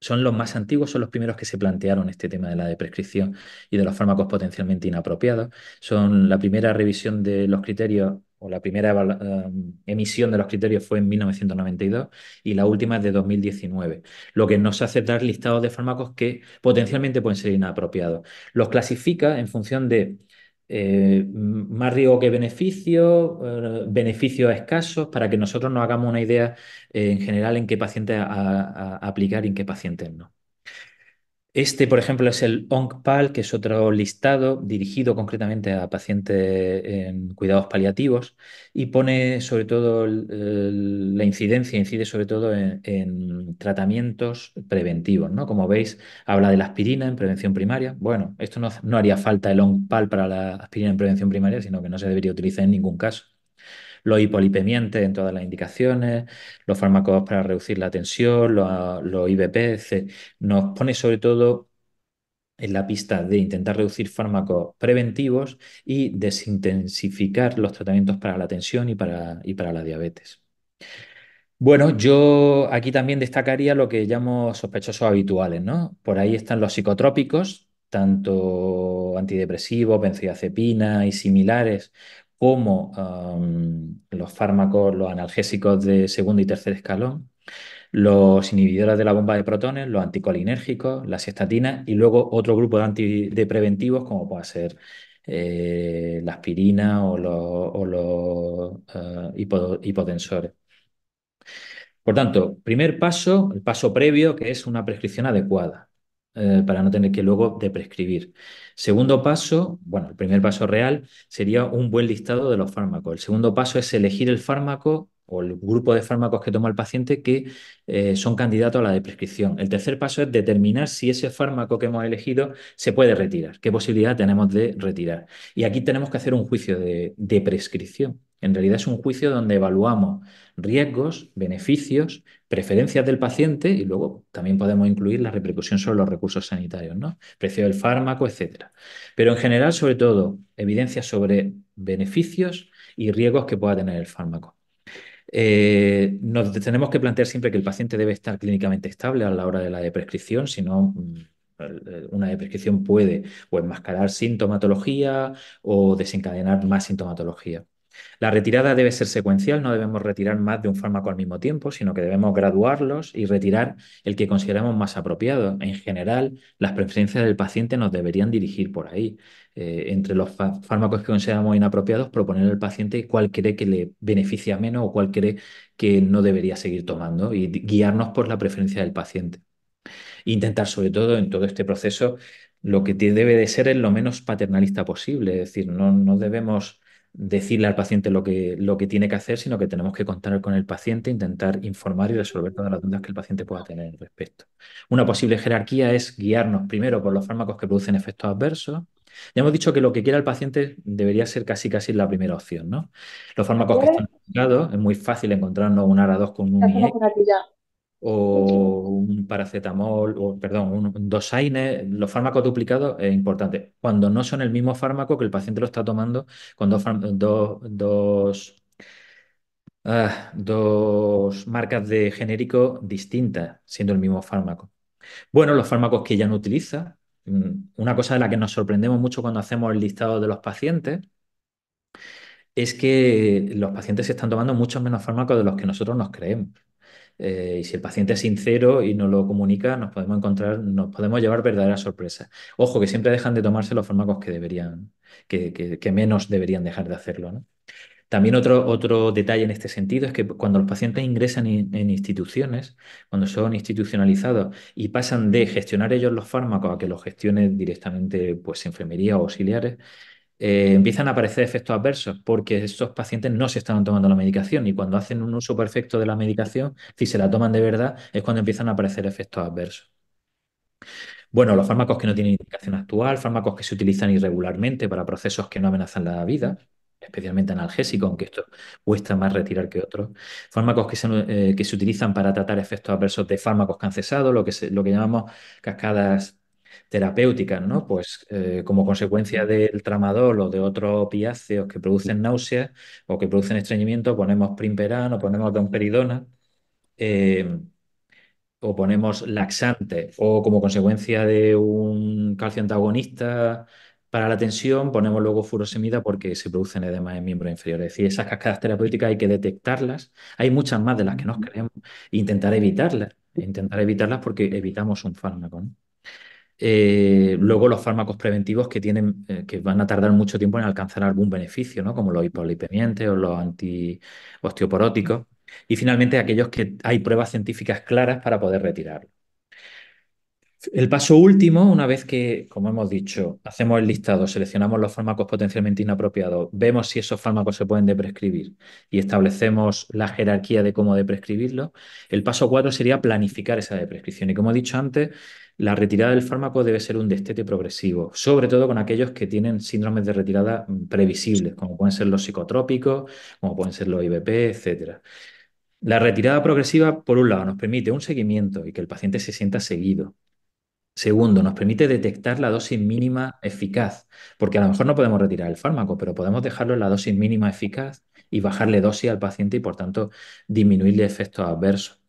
son los más antiguos, son los primeros que se plantearon este tema de la deprescripción y de los fármacos potencialmente inapropiados. Son la primera revisión de los criterios o la primera eh, emisión de los criterios fue en 1992 y la última es de 2019, lo que nos hace dar listados de fármacos que potencialmente pueden ser inapropiados. Los clasifica en función de eh, más riesgo que beneficio, eh, beneficios escasos, para que nosotros nos hagamos una idea en general en qué pacientes aplicar y en qué pacientes no. Este, por ejemplo, es el ONCPAL, que es otro listado dirigido concretamente a pacientes en cuidados paliativos y pone sobre todo la incidencia, incide sobre todo en, tratamientos preventivos, ¿no? Como veis, habla de la aspirina en prevención primaria. Bueno, esto no, no haría falta el ONCPAL para la aspirina en prevención primaria, sino que no se debería utilizar en ningún caso los hipolipemientes en todas las indicaciones, los fármacos para reducir la tensión, los, los Nos pone sobre todo en la pista de intentar reducir fármacos preventivos y desintensificar los tratamientos para la tensión y para, y para la diabetes. Bueno, yo aquí también destacaría lo que llamo sospechosos habituales, ¿no? Por ahí están los psicotrópicos, tanto antidepresivos, benzodiazepinas y similares, como los fármacos, los analgésicos de segundo y tercer escalón, los inhibidores de la bomba de protones, los anticolinérgicos, las estatinas y luego otro grupo de, preventivos como puede ser eh, la aspirina o los, eh, hipotensores. Por tanto, primer paso, el paso previo, que es una prescripción adecuada. Eh, para no tener que luego de prescribir. Segundo paso, bueno, el primer paso real sería un buen listado de los fármacos. El segundo paso es elegir el fármaco o el grupo de fármacos que toma el paciente que eh, son candidatos a la deprescripción. El tercer paso es determinar si ese fármaco que hemos elegido se puede retirar, qué posibilidad tenemos de retirar. Y aquí tenemos que hacer un juicio de, de prescripción. En realidad es un juicio donde evaluamos riesgos, beneficios, preferencias del paciente y luego también podemos incluir la repercusión sobre los recursos sanitarios, ¿no? Precio del fármaco, etc. Pero en general, sobre todo, evidencia sobre beneficios y riesgos que pueda tener el fármaco. Eh, nos tenemos que plantear siempre que el paciente debe estar clínicamente estable a la hora de la de prescripción, si no mm, una deprescripción puede o enmascarar sintomatología o desencadenar más sintomatología. La retirada debe ser secuencial, no debemos retirar más de un fármaco al mismo tiempo, sino que debemos graduarlos y retirar el que consideramos más apropiado. En general, las preferencias del paciente nos deberían dirigir por ahí. Eh, entre los fármacos que consideramos inapropiados, proponer al paciente cuál cree que le beneficia menos o cuál cree que no debería seguir tomando y guiarnos por la preferencia del paciente. Intentar, sobre todo, en todo este proceso, lo que debe de ser lo menos paternalista posible, es decir, no, no debemos decirle al paciente lo que, lo que tiene que hacer, sino que tenemos que contar con el paciente, intentar informar y resolver todas las dudas que el paciente pueda tener al respecto. Una posible jerarquía es guiarnos primero por los fármacos que producen efectos adversos. Ya hemos dicho que lo que quiera el paciente debería ser casi casi la primera opción, ¿no? Los fármacos que están indicados, es muy fácil encontrarnos un ara dos con un o un paracetamol, o perdón, un dosaine, los fármacos duplicados es importante. Cuando no son el mismo fármaco que el paciente lo está tomando con dos, ah, dos, marcas de genérico distintas, siendo el mismo fármaco. Bueno, los fármacos que ya no utiliza, mm, una cosa de la que nos sorprendemos mucho cuando hacemos el listado de los pacientes es que los pacientes están tomando muchos menos fármacos de los que nosotros nos creemos. Eh, y si el paciente es sincero y no lo comunica, nos podemos encontrar, nos podemos llevar verdaderas sorpresas. Ojo, que siempre dejan de tomarse los fármacos que deberían, que, menos deberían dejar de hacerlo, También otro, detalle en este sentido es que cuando los pacientes ingresan en instituciones, cuando son institucionalizados y pasan de gestionar ellos los fármacos a que los gestione directamente pues enfermería o auxiliares, eh, empiezan a aparecer efectos adversos porque estos pacientes no se están tomando la medicación y cuando hacen un uso perfecto de la medicación, si se la toman de verdad, es cuando empiezan a aparecer efectos adversos. Bueno, los fármacos que no tienen indicación actual, fármacos que se utilizan irregularmente para procesos que no amenazan la vida, especialmente analgésicos, aunque esto cuesta más retirar que otros. Fármacos que se, eh, que se utilizan para tratar efectos adversos de fármacos que lo que, lo que llamamos cascadas terapéuticas, ¿no? Pues eh, como consecuencia del tramadol o de otros opiáceos que producen náuseas o que producen estreñimiento, ponemos primperán ponemos domperidona. Eh, em, o ponemos laxante o como consecuencia de un calcio antagonista para la tensión ponemos luego furosemida porque se producen edemas en miembros inferiores. Es decir, esas cascadas terapéuticas hay que detectarlas. Hay muchas más de las que nos queremos intentar evitarlas. Intentar evitarlas porque evitamos un fármaco. ¿no? Eh, luego los fármacos preventivos que tienen, eh, que van a tardar mucho tiempo en alcanzar algún beneficio, ¿no? Como los hipolipemiantes o los antiosteoporóticos. Y finalmente aquellos que hay pruebas científicas claras para poder retirarlo. El paso último, una vez que, como hemos dicho, hacemos el listado, seleccionamos los fármacos potencialmente inapropiados, vemos si esos fármacos se pueden deprescribir y establecemos la jerarquía de cómo deprescribirlos, el paso cuatro sería planificar esa deprescripción. Y como he dicho antes, la retirada del fármaco debe ser un destete progresivo, sobre todo con aquellos que tienen síndromes de retirada mm, previsibles, como pueden ser los psicotrópicos, como pueden ser los IBP, etc. La retirada progresiva, por un lado, nos permite un seguimiento y que el paciente se sienta seguido. Segundo, nos permite detectar la dosis mínima eficaz, porque a lo mejor no podemos retirar el fármaco, pero podemos dejarlo en la dosis mínima eficaz y bajarle dosis al paciente y por tanto disminuirle efectos adversos.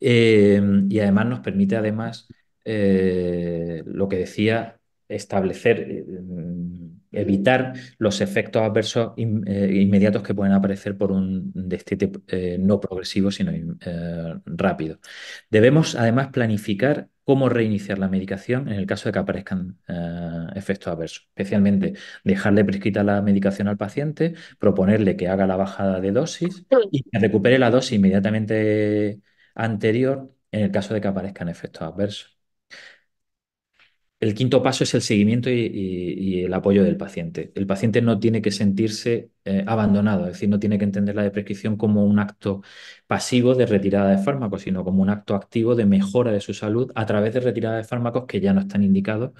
Eh, y además nos permite además eh, lo que decía establecer, eh, mm, evitar los efectos adversos inmediatos que pueden aparecer por un destete no progresivo, sino rápido. Debemos además planificar cómo reiniciar la medicación en el caso de que aparezcan eh, efectos adversos. Especialmente dejarle prescrita la medicación al paciente, proponerle que haga la bajada de dosis y que recupere la dosis inmediatamente anterior en el caso de que aparezcan efectos adversos el quinto paso es el seguimiento y, el apoyo del paciente. El paciente no tiene que sentirse eh, abandonado, es decir, no tiene que entender la prescripción como un acto pasivo de retirada de fármacos, sino como un acto activo de mejora de su salud a través de retirada de fármacos que ya no están indicados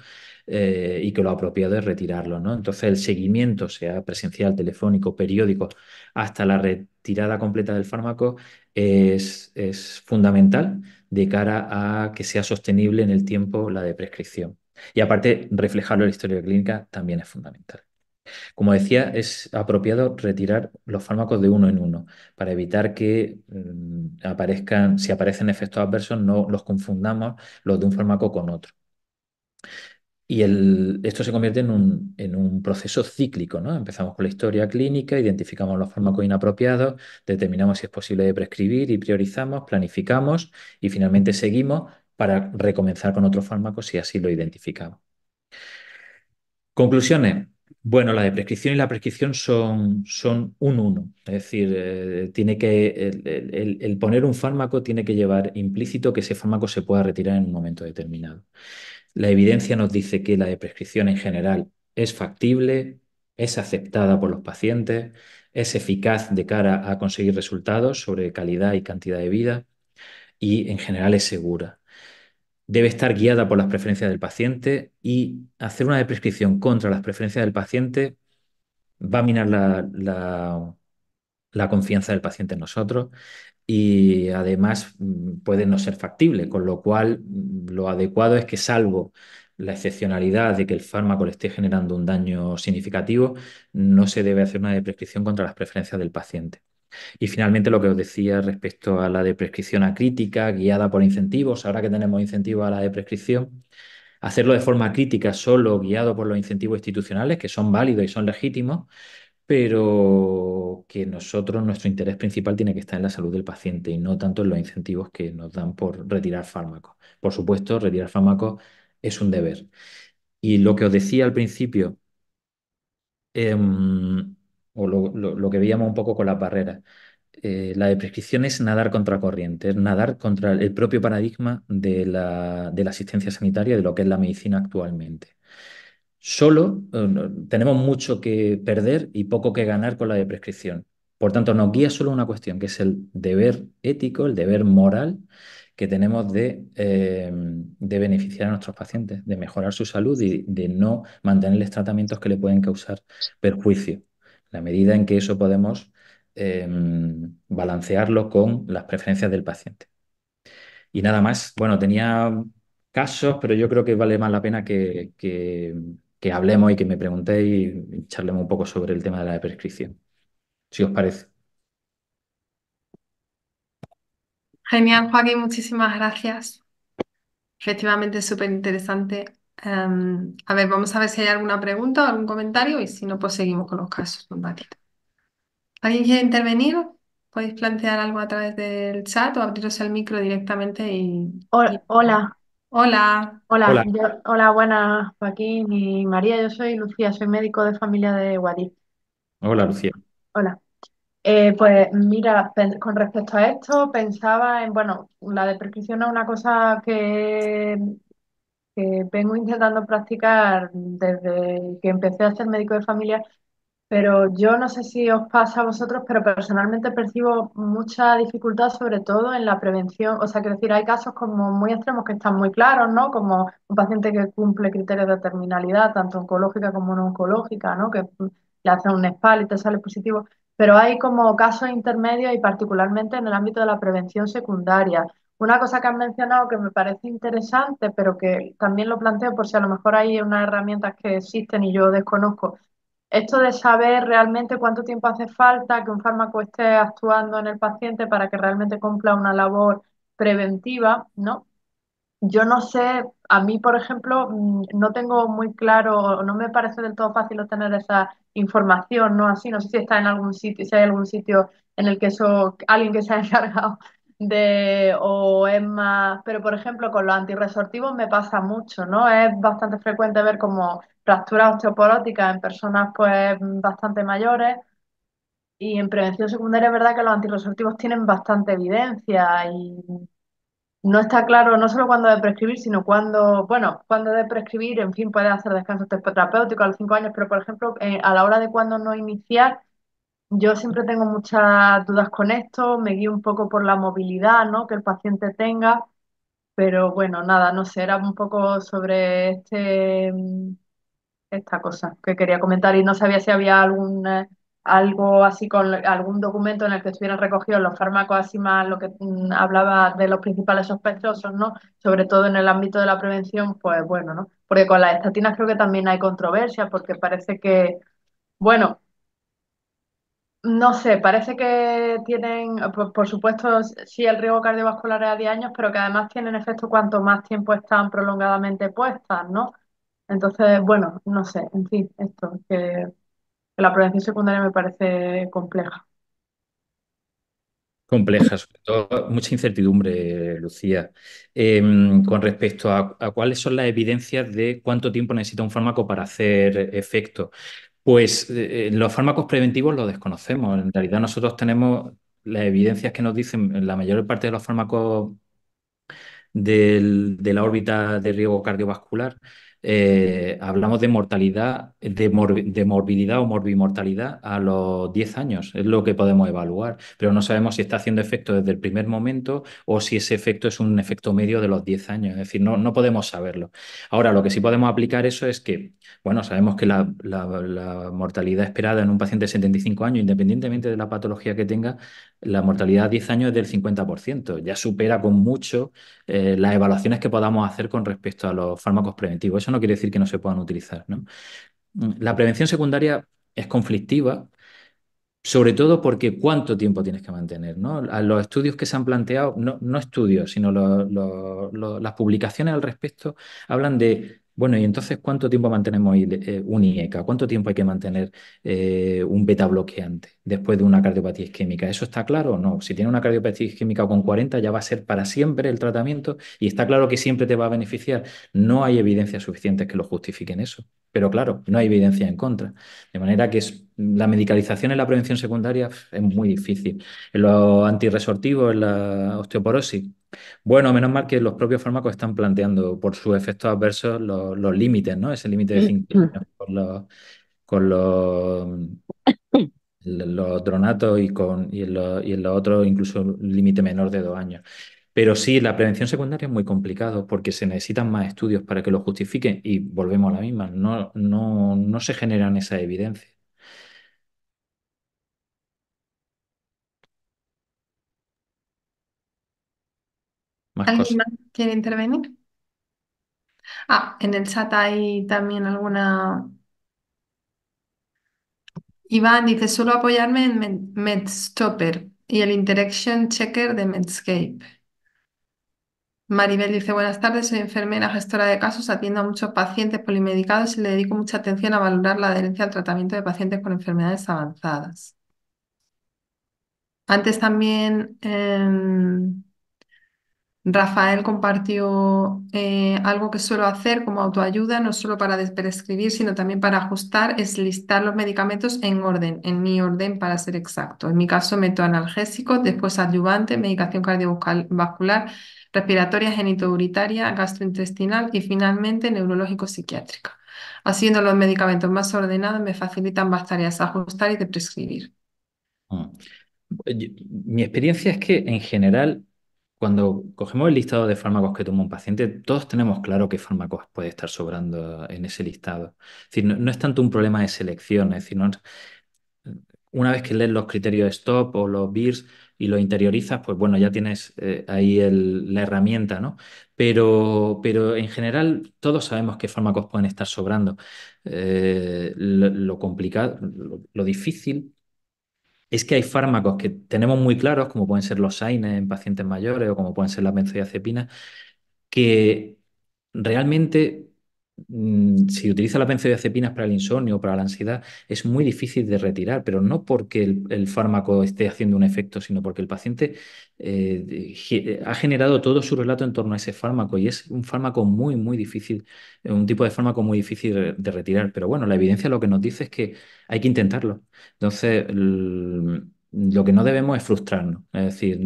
eh, y que lo apropiado es retirarlo. Entonces, el seguimiento, sea presencial, telefónico, periódico, hasta la retirada completa del fármaco, es, es fundamental de cara a que sea sostenible en el tiempo la prescripción. Y aparte, reflejarlo en la historia clínica también es fundamental. Como decía, es apropiado retirar los fármacos de uno en uno para evitar que mm, aparezcan, si aparecen efectos adversos, no los confundamos los de un fármaco con otro. Y el, esto se convierte en un, en un, proceso cíclico, ¿no? Empezamos con la historia clínica, identificamos los fármacos inapropiados, determinamos si es posible de prescribir y priorizamos, planificamos y finalmente seguimos para recomenzar con otro fármaco si así lo identificamos. Conclusiones. Bueno, la de prescripción y la prescripción son, son un uno. Es decir, eh, tiene que, el, el, poner un fármaco tiene que llevar implícito que ese fármaco se pueda retirar en un momento determinado. La evidencia nos dice que la de prescripción en general es factible, es aceptada por los pacientes, es eficaz de cara a conseguir resultados sobre calidad y cantidad de vida y en general es segura debe estar guiada por las preferencias del paciente y hacer una prescripción contra las preferencias del paciente va a minar la, confianza del paciente en nosotros y además mm, puede no ser factible, con lo cual mm, lo adecuado es que salvo la excepcionalidad de que el fármaco le esté generando un daño significativo, no se debe hacer una prescripción contra las preferencias del paciente. Y finalmente lo que os decía respecto a la de prescripción acrítica, guiada por incentivos, ahora que tenemos incentivos a la de prescripción, hacerlo de forma crítica solo guiado por los incentivos institucionales, que son válidos y son legítimos, pero que nosotros, nuestro interés principal tiene que estar en la salud del paciente y no tanto en los incentivos que nos dan por retirar fármacos. Por supuesto, retirar fármacos es un deber. Y lo que os decía al principio, em, o lo, que veíamos un poco con las barreras. Eh, la de prescripción es nadar contra corriente, es nadar contra el propio paradigma de la, asistencia sanitaria, de lo que es la medicina actualmente. Solo eh, tenemos mucho que perder y poco que ganar con la de prescripción. Por tanto, nos guía solo una cuestión, que es el deber ético, el deber moral que tenemos de eh, beneficiar a nuestros pacientes, de mejorar su salud y de no mantenerles tratamientos que le pueden causar perjuicio la medida en que eso podemos em, balancearlo con las preferencias del paciente. Y nada más, bueno, tenía casos, pero yo creo que vale más la pena que, que hablemos y que me preguntéis y charlemos un poco sobre el tema de la prescripción, si os parece. Genial, Joaquín, muchísimas gracias. Efectivamente, súper interesante. Em, a ver, vamos a ver si hay alguna pregunta o algún comentario y si no, pues seguimos con los casos un ratito. ¿Alguien quiere intervenir? Podéis plantear algo a través del chat o abriros el micro directamente y... Hola, Hola, hola, Hola. hola, buenas Joaquín y María, yo soy Lucía, soy médico de familia de Guadix. Hola, Lucía. Hola. Eh, pues mira, con respecto a esto, pensaba en, bueno, la de prescripción es una cosa que que vengo intentando practicar desde que empecé a ser médico de familia, pero yo no sé si os pasa a vosotros, pero personalmente percibo mucha dificultad, sobre todo en la prevención. O sea, quiero decir, hay casos como muy extremos que están muy claros, ¿no? Como un paciente que cumple criterios de terminalidad, tanto oncológica como no oncológica, ¿no? Que le hacen un espal y te sale positivo. Pero hay como casos intermedios y particularmente en el ámbito de la prevención secundaria. Una cosa que has mencionado que me parece interesante, pero que también lo planteo por si a lo mejor hay unas herramientas que existen y yo desconozco. Esto de saber realmente cuánto tiempo hace falta que un fármaco esté actuando en el paciente para que realmente cumpla una labor preventiva, ¿no? Yo no sé, a mí, por ejemplo, mm, no tengo muy claro, no me parece del todo fácil obtener esa información, ¿no? Así, no sé si está en algún sitio, si hay algún sitio en el que eso, alguien que se ha <laughs> encargado de, es pero por ejemplo con los antirresortivos me pasa mucho, ¿no? Es bastante frecuente ver como fracturas osteoporóticas en personas pues bastante mayores y en prevención secundaria es verdad que los antirresortivos tienen bastante evidencia y no está claro no solo cuándo de prescribir, sino cuándo, bueno, cuándo de prescribir, en fin, puede hacer descanso terapéutico a los cinco años, pero por ejemplo, eh, a la hora de cuándo no iniciar, yo siempre tengo muchas dudas con esto, me guío un poco por la movilidad, ¿no? que el paciente tenga, pero bueno, nada, no sé, era un poco sobre este mm, esta cosa que quería comentar y no sabía si había algún eh, algo así con algún documento en el que estuvieran recogidos los fármacos así más lo que mm, hablaba de los principales sospechosos, ¿no? Sobre todo en el ámbito de la prevención, pues bueno, ¿no? Porque con las estatinas creo que también hay controversia porque parece que bueno, no sé, parece que tienen, por, supuesto, sí el riesgo cardiovascular es a 10 años, pero que además tienen efecto cuanto más tiempo están prolongadamente puestas, ¿no? Entonces, bueno, no sé, en fin, esto, que, la prevención secundaria me parece compleja. Compleja, sobre todo mucha incertidumbre, Lucía, em, con respecto a, a, cuáles son las evidencias de cuánto tiempo necesita un fármaco para hacer efecto. Pues eh, eh, los fármacos preventivos los desconocemos. En realidad nosotros tenemos las evidencias que nos dicen la mayor parte de los fármacos de la órbita de riesgo cardiovascular eh, hablamos de mortalidad, de, morbididad morbilidad o morbimortalidad a los 10 años, es lo que podemos evaluar, pero no sabemos si está haciendo efecto desde el primer momento o si ese efecto es un efecto medio de los 10 años, es decir, no, no podemos saberlo. Ahora, lo que sí podemos aplicar eso es que, bueno, sabemos que la, la mortalidad esperada en un paciente de 75 años, independientemente de la patología que tenga, la mortalidad a 10 años es del 50%. Ya supera con mucho eh, las evaluaciones que podamos hacer con respecto a los fármacos preventivos. Eso no quiere decir que no se puedan utilizar, ¿no? Mm, la prevención secundaria es conflictiva, sobre todo porque cuánto tiempo tienes que mantener, ¿no? los estudios que se han planteado, no, estudios, sino las publicaciones al respecto, hablan de bueno, y entonces, ¿cuánto tiempo mantenemos eh, un IECA? ¿Cuánto tiempo hay que mantener eh, un beta bloqueante después de una cardiopatía isquémica? ¿Eso está claro o no? Si tiene una cardiopatía isquémica con 40, ya va a ser para siempre el tratamiento y está claro que siempre te va a beneficiar. No hay evidencias suficientes que lo justifiquen eso. Pero claro, no hay evidencia en contra. De manera que es, la medicalización en la prevención secundaria es muy difícil. En los antirresortivos, en la osteoporosis, bueno, menos mal que los propios fármacos están planteando por sus efectos adversos los, límites, ¿no? Ese límite de 5 mm. años con los, con dronatos y, con, en los, otros incluso un límite menor de 2 años. Pero sí, la prevención secundaria es muy complicado porque se necesitan más estudios para que lo justifiquen y volvemos a la misma, no, no se generan esa evidencia. ¿Alguien más quiere intervenir? Ah, en el chat hay también alguna. Iván dice, suelo apoyarme en Medstopper y el Interaction Checker de Medscape. Maribel dice, buenas tardes, soy enfermera, gestora de casos, atiendo a muchos pacientes polimedicados y le dedico mucha atención a valorar la adherencia al tratamiento de pacientes con enfermedades avanzadas. Antes también... Em, Rafael compartió eh, algo que suelo hacer como autoayuda, no solo para prescribir, sino también para ajustar, es listar los medicamentos en orden, en mi orden para ser exacto. En mi caso meto analgésicos, después adyuvante, medicación cardiovascular, respiratoria genitouritaria, gastrointestinal y finalmente neurológico-psiquiátrica. Haciendo los medicamentos más ordenados me facilitan más tareas ajustar y de prescribir. Mm. Mi experiencia es que en general cuando cogemos el listado de fármacos que toma un paciente, todos tenemos claro qué fármacos puede estar sobrando en ese listado. Es decir, no, es tanto un problema de selección, es decir, eh, una vez que lees los criterios de STOP o los BIRS y los interiorizas, pues bueno, ya tienes eh, ahí la herramienta, ¿no? Pero, pero en general todos sabemos qué fármacos pueden estar sobrando. Eh, lo, complicado, lo difícil es que hay fármacos que tenemos muy claros, como pueden ser los AINE en pacientes mayores o como pueden ser las benzodiazepinas, que realmente Mm, si utiliza la benzodiazepinas para el insomnio o para la ansiedad, es muy difícil de retirar, pero no porque el, fármaco esté haciendo un efecto, sino porque el paciente eh, ha generado todo su relato en torno a ese fármaco y es un fármaco muy, muy difícil, eh, un tipo de fármaco muy difícil de retirar. Pero bueno, la evidencia lo que nos dice es que hay que intentarlo. Entonces, lo que no debemos es frustrarnos. Es decir,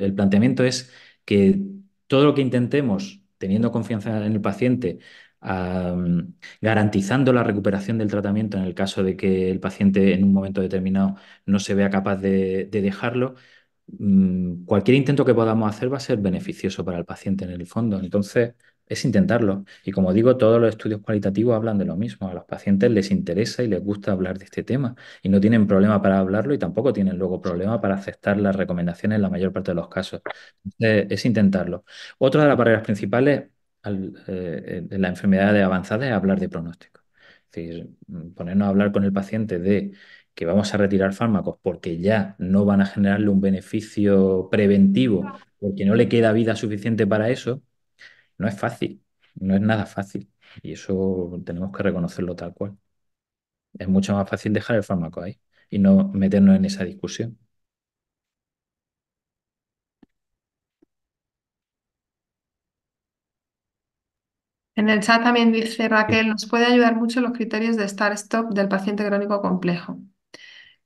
el planteamiento es que todo lo que intentemos teniendo confianza en el paciente, garantizando la recuperación del tratamiento en el caso de que el paciente en un momento determinado no se vea capaz de, dejarlo. Mm, cualquier intento que podamos hacer va a ser beneficioso para el paciente en el fondo. Entonces, es intentarlo. Y como digo, todos los estudios cualitativos hablan de lo mismo. A los pacientes les interesa y les gusta hablar de este tema. Y no tienen problema para hablarlo y tampoco tienen luego problema para aceptar las recomendaciones en la mayor parte de los casos. es intentarlo. Otra de las barreras principales al, eh, la enfermedad de avanzada es hablar de pronóstico. Es mm, ponernos a hablar con el paciente de que vamos a retirar fármacos porque ya no van a generarle un beneficio preventivo, porque no le queda vida suficiente para eso, no es fácil, no es nada fácil. Y eso tenemos que reconocerlo tal cual. Es mucho más fácil dejar el fármaco ahí y no meternos en esa discusión. En el chat también dice Raquel, nos puede ayudar mucho los criterios de start-stop del paciente crónico complejo.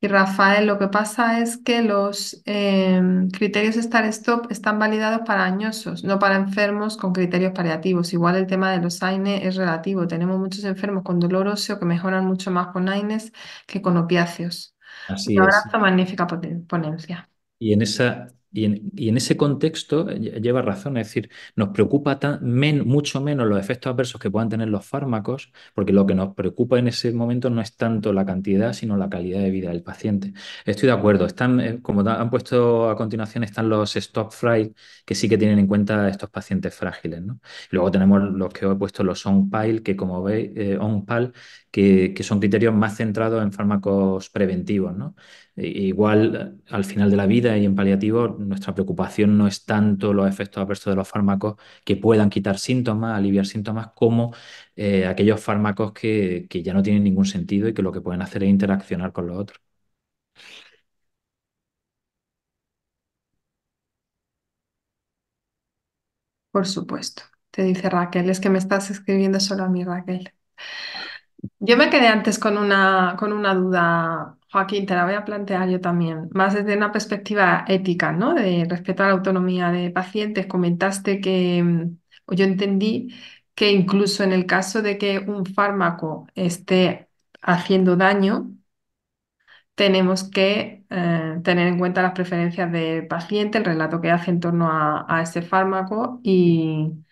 Y Rafael, lo que pasa es que los em, criterios criterios start-stop están validados para añosos, no para enfermos con criterios paliativos. Igual el tema de los AINE es relativo. Tenemos muchos enfermos con dolor óseo que mejoran mucho más con AINES que con opiáceos. Así Un abrazo, magnífica ponencia. Y en esa y en, ese contexto eh, lleva razón, es decir, nos preocupa tan, mucho menos los efectos adversos que puedan tener los fármacos, porque lo que nos preocupa en ese momento no es tanto la cantidad, sino la calidad de vida del paciente. Estoy de acuerdo, están, eh, como han puesto a continuación, están los stop fry que sí que tienen en cuenta estos pacientes frágiles. ¿no? Luego tenemos los que he puesto, los on-pile, que como veis, eh, on pile que, son criterios más centrados en fármacos preventivos. ¿no? E, igual al final de la vida y en paliativo nuestra preocupación no es tanto los efectos adversos de los fármacos que puedan quitar síntomas, aliviar síntomas, como eh, aquellos fármacos que, que, ya no tienen ningún sentido y que lo que pueden hacer es interaccionar con los otros. Por supuesto, te dice Raquel, es que me estás escribiendo solo a mí, Raquel. Yo me quedé antes con una, con una duda, Joaquín, te la voy a plantear yo también, más desde una perspectiva ética, ¿no? De respeto a la autonomía de pacientes. Comentaste que, mm, o yo entendí que incluso en el caso de que un fármaco esté haciendo daño, tenemos que eh, tener en cuenta las preferencias del paciente, el relato que hace en torno a, a ese fármaco y,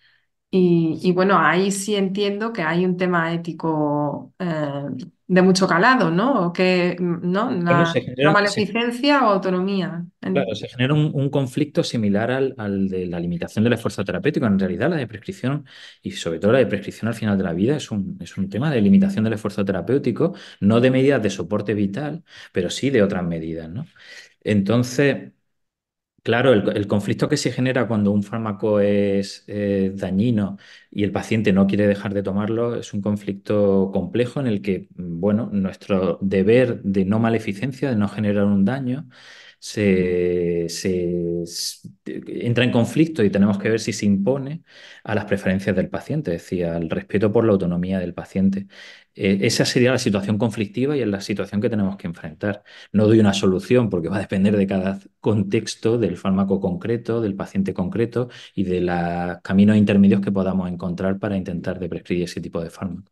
y, bueno, ahí sí entiendo que hay un tema ético eh, de mucho calado, ¿no? Que, ¿no? La, o autonomía. Claro, se genera un, conflicto similar al, de la limitación del esfuerzo terapéutico. En realidad, la de prescripción y sobre todo la de prescripción al final de la vida es un, es un tema de limitación del esfuerzo terapéutico, no de medidas de soporte vital, pero sí de otras medidas, ¿no? Entonces, Claro, el, conflicto que se genera cuando un fármaco es eh, dañino y el paciente no quiere dejar de tomarlo es un conflicto complejo en el que, mm, bueno, nuestro deber de no maleficencia, de no generar un daño, Mm. se, entra en conflicto y tenemos que ver si se impone a las preferencias del paciente, es decir, al respeto por la autonomía del paciente. Eh, esa sería la situación conflictiva y es la situación que tenemos que enfrentar. No doy una solución porque va a depender de cada contexto, del fármaco concreto, del paciente concreto y de los caminos intermedios que podamos encontrar para intentar de prescribir ese tipo de fármaco.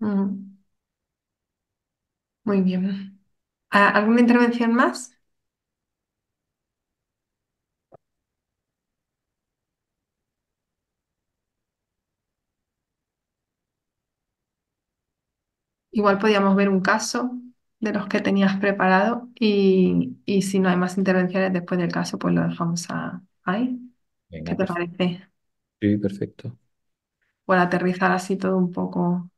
Mm. Muy bien. ¿Alguna intervención más? Igual podíamos ver un caso de los que tenías preparado y, y si no hay más intervenciones después del caso, pues lo dejamos ahí. ¿Qué te parece? Sí, perfecto. Por aterrizar así todo un poco.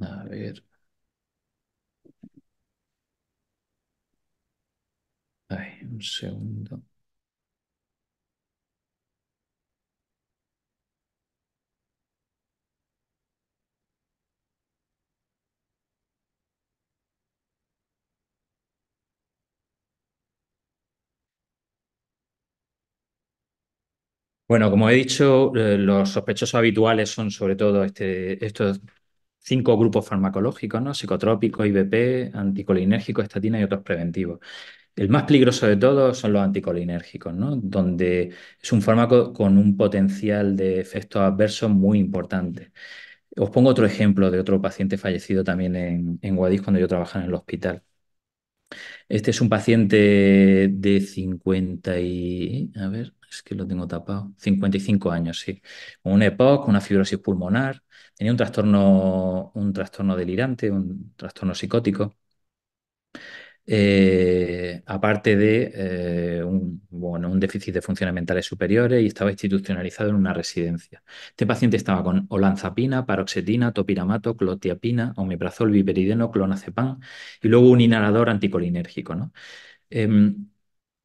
A ver. Ay, un segundo. Bueno, como he dicho, eh, los sospechosos habituales son sobre todo este, estos cinco grupos farmacológicos, ¿no? Psicotrópicos, IBP, anticolinérgicos, estatinas y otros preventivos. El más peligroso de todos son los anticolinérgicos, ¿no? Donde es un fármaco con un potencial de efectos adversos muy importante. Os pongo otro ejemplo de otro paciente fallecido también en, Guadix cuando yo trabajaba en el hospital. Este es un paciente de 50 y... A ver, es que lo tengo tapado. 55 años, sí. Con un una fibrosis pulmonar, tenía un trastorno, un trastorno delirante, un trastorno psicótico. Eh, aparte de eh, un, bueno, un déficit de funciones mentales superiores y estaba institucionalizado en una residencia. Este paciente estaba con olanzapina, paroxetina, topiramato, clotiapina, omeprazol, biperideno, clonazepam y luego un inhalador anticolinérgico. ¿no? Em,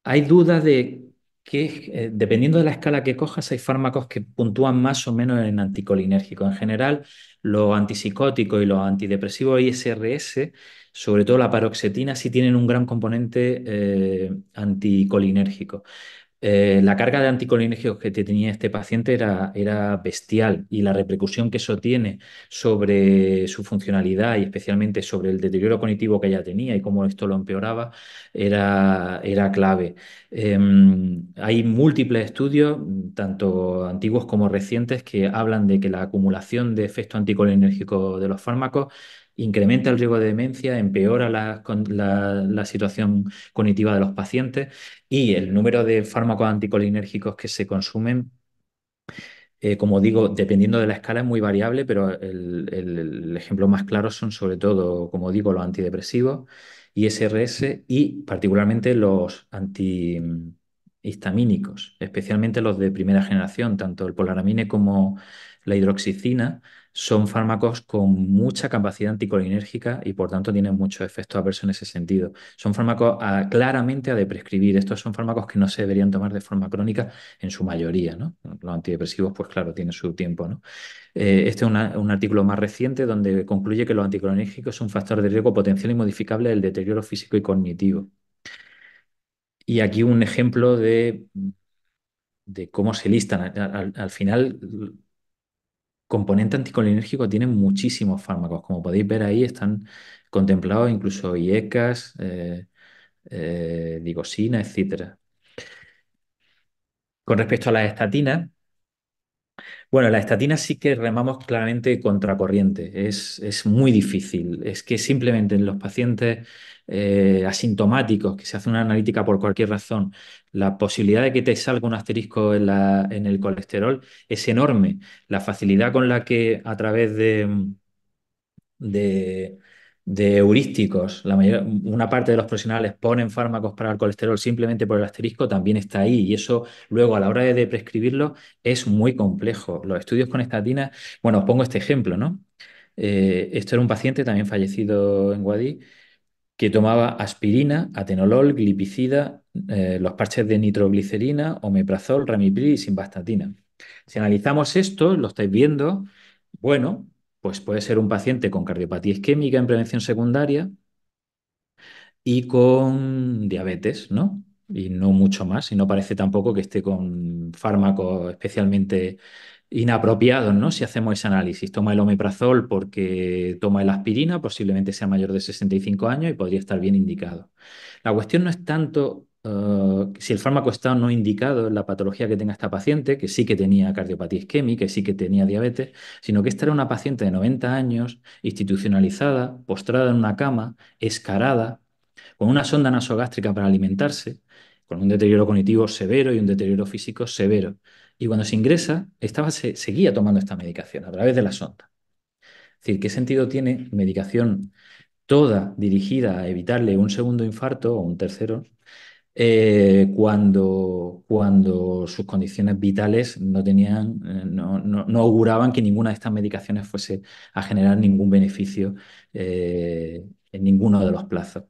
hay dudas de que eh, dependiendo de la escala que cojas, hay fármacos que puntúan más o menos en anticolinérgico. En general, los antipsicóticos y los antidepresivos ISRS, sobre todo la paroxetina, sí tienen un gran componente eh, anticolinérgico. Eh, la carga de anticolinérgicos que tenía este paciente era, bestial y la repercusión que eso tiene sobre su funcionalidad y especialmente sobre el deterioro cognitivo que ella tenía y cómo esto lo empeoraba era, clave. Em, hay múltiples estudios, tanto antiguos como recientes, que hablan de que la acumulación de efecto anticolinérgico de los fármacos incrementa el riesgo de demencia, empeora la, situación cognitiva de los pacientes y el número de fármacos anticolinérgicos que se consumen. Eh, como digo, dependiendo de la escala es muy variable, pero el, ejemplo más claro son sobre todo, como digo, los antidepresivos, y SRS y particularmente los antihistamínicos, especialmente los de primera generación, tanto el polaramine como la hidroxicina, son fármacos con mucha capacidad anticolinérgica y por tanto tienen muchos efectos adversos en ese sentido. Son fármacos ah, claramente a de prescribir. Estos son fármacos que no se deberían tomar de forma crónica en su mayoría, ¿no? Los antidepresivos, pues claro, tienen su tiempo, ¿no? Eh, este es un artículo más reciente donde concluye que los anticolinérgicos son un factor de riesgo potencial y modificable del deterioro físico y cognitivo. Y aquí un ejemplo de, de cómo se listan. al final componente anticolinérgico tiene muchísimos fármacos. Como podéis ver ahí, están contemplados incluso IECAS, eh, eh, digosina, etc. Con respecto a las estatinas, bueno, la estatina sí que remamos claramente contracorriente, es, es muy difícil. Es que simplemente en los pacientes eh, asintomáticos, que se hace una analítica por cualquier razón, la posibilidad de que te salga un asterisco en, el colesterol es enorme. La facilidad con la que a través de, de, heurísticos, una parte de los profesionales ponen fármacos para el colesterol simplemente por el asterisco, también está ahí. Y eso luego a la hora de prescribirlo es muy complejo. Los estudios con estatinas, bueno, os pongo este ejemplo, ¿no? Eh, esto era un paciente también fallecido en Guadí, que tomaba aspirina, atenolol, glipicida, eh, los parches de nitroglicerina, omeprazol, ramipril y simvastatina. Si analizamos esto, lo estáis viendo, bueno, pues puede ser un paciente con cardiopatía isquémica en prevención secundaria y con diabetes, ¿no? Y no mucho más, y no parece tampoco que esté con fármacos especialmente inapropiado ¿no? Si hacemos ese análisis, toma el omeprazol porque toma el aspirina, posiblemente sea mayor de 65 años y podría estar bien indicado. La cuestión no es tanto eh, si el fármaco está no indicado en la patología que tenga esta paciente, que sí que tenía cardiopatía isquémica, que sí que tenía diabetes, sino que esta era una paciente de 90 años, institucionalizada, postrada en una cama, escarada, con una sonda nasogástrica para alimentarse, con un deterioro cognitivo severo y un deterioro físico severo. Y cuando se ingresa, estaba, seguía tomando esta medicación a través de la sonda. Es decir, ¿qué sentido tiene medicación toda dirigida a evitarle un segundo infarto o un tercero eh, cuando, cuando sus condiciones vitales no tenían, eh, no, auguraban que ninguna de estas medicaciones fuese a generar ningún beneficio eh, en ninguno de los plazos.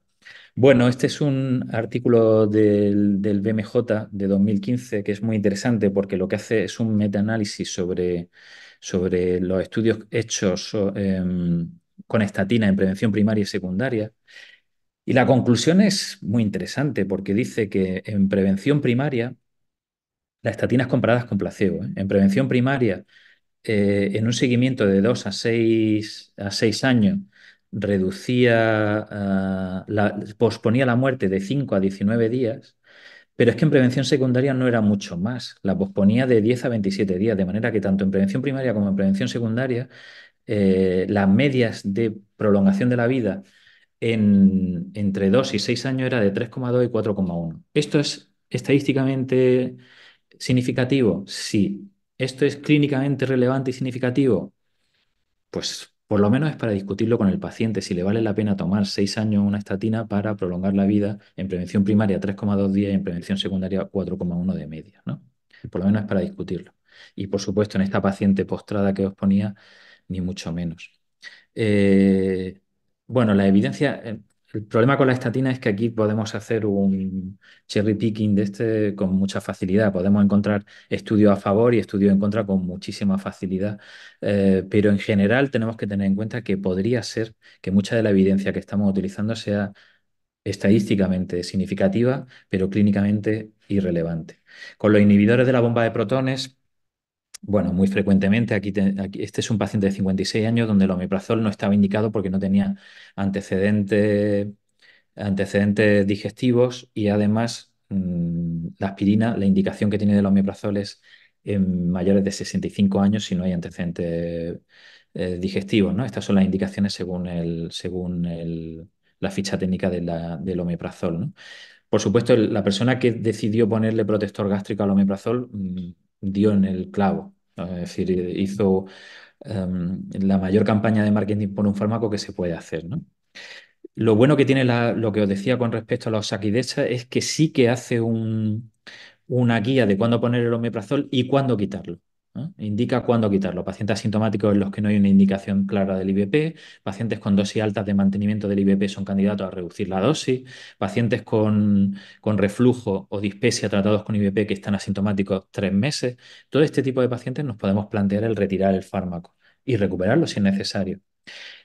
Bueno, este es un artículo del, BMJ de 2015 que es muy interesante porque lo que hace es un metaanálisis sobre, sobre los estudios hechos eh, con estatina en prevención primaria y secundaria. Y la conclusión es muy interesante porque dice que en prevención primaria, las estatinas comparadas con placebo, ¿eh? en prevención primaria, eh, en un seguimiento de 2 a 6 a seis años, reducía, eh, la, posponía la muerte de 5 a 19 días, pero es que en prevención secundaria no era mucho más, la posponía de 10 a 27 días, de manera que tanto en prevención primaria como en prevención secundaria, eh, las medias de prolongación de la vida entre 2 y 6 años era de 3,2 y 4,1. Esto es estadísticamente significativo, sí. ¿Esto es clínicamente relevante y significativo? Pues por lo menos es para discutirlo con el paciente si le vale la pena tomar seis años una estatina para prolongar la vida en prevención primaria 3,2 días y en prevención secundaria 4,1 de media, ¿no? Por lo menos es para discutirlo. Y por supuesto, en esta paciente postrada que os ponía, ni mucho menos. Eh, bueno, la evidencia, eh, el problema con la estatina es que aquí podemos hacer un cherry picking de este con mucha facilidad. Podemos encontrar estudios a favor y estudios en contra con muchísima facilidad. Eh, pero en general tenemos que tener en cuenta que podría ser que mucha de la evidencia que estamos utilizando sea estadísticamente significativa, pero clínicamente irrelevante. Con los inhibidores de la bomba de protones bueno, muy frecuentemente, aquí, este es un paciente de 56 años donde el omeprazol no estaba indicado porque no tenía antecedentes antecedentes digestivos y además mm, la aspirina, la indicación que tiene del omeprazol es en mayores de 65 años si no hay antecedentes eh, digestivos, ¿no? Estas son las indicaciones según, el, según la ficha técnica del omeprazol, Por supuesto, la persona que decidió ponerle protector gástrico al omeprazol mm, dio en el clavo. Es decir, hizo em, la mayor campaña de marketing por un fármaco que se puede hacer. Lo bueno que tiene lo que os decía con respecto a la osaquidesa es que sí que hace una guía de cuándo poner el omeprazol y cuándo quitarlo. Indica cuándo quitarlo. Pacientes asintomáticos en los que no hay una indicación clara del IBP, pacientes con dosis altas de mantenimiento del IBP son candidatos a reducir la dosis, pacientes con, con reflujo o dispesia tratados con IBP que están asintomáticos tres meses. Todo este tipo de pacientes nos podemos plantear el retirar el fármaco y recuperarlo si es necesario.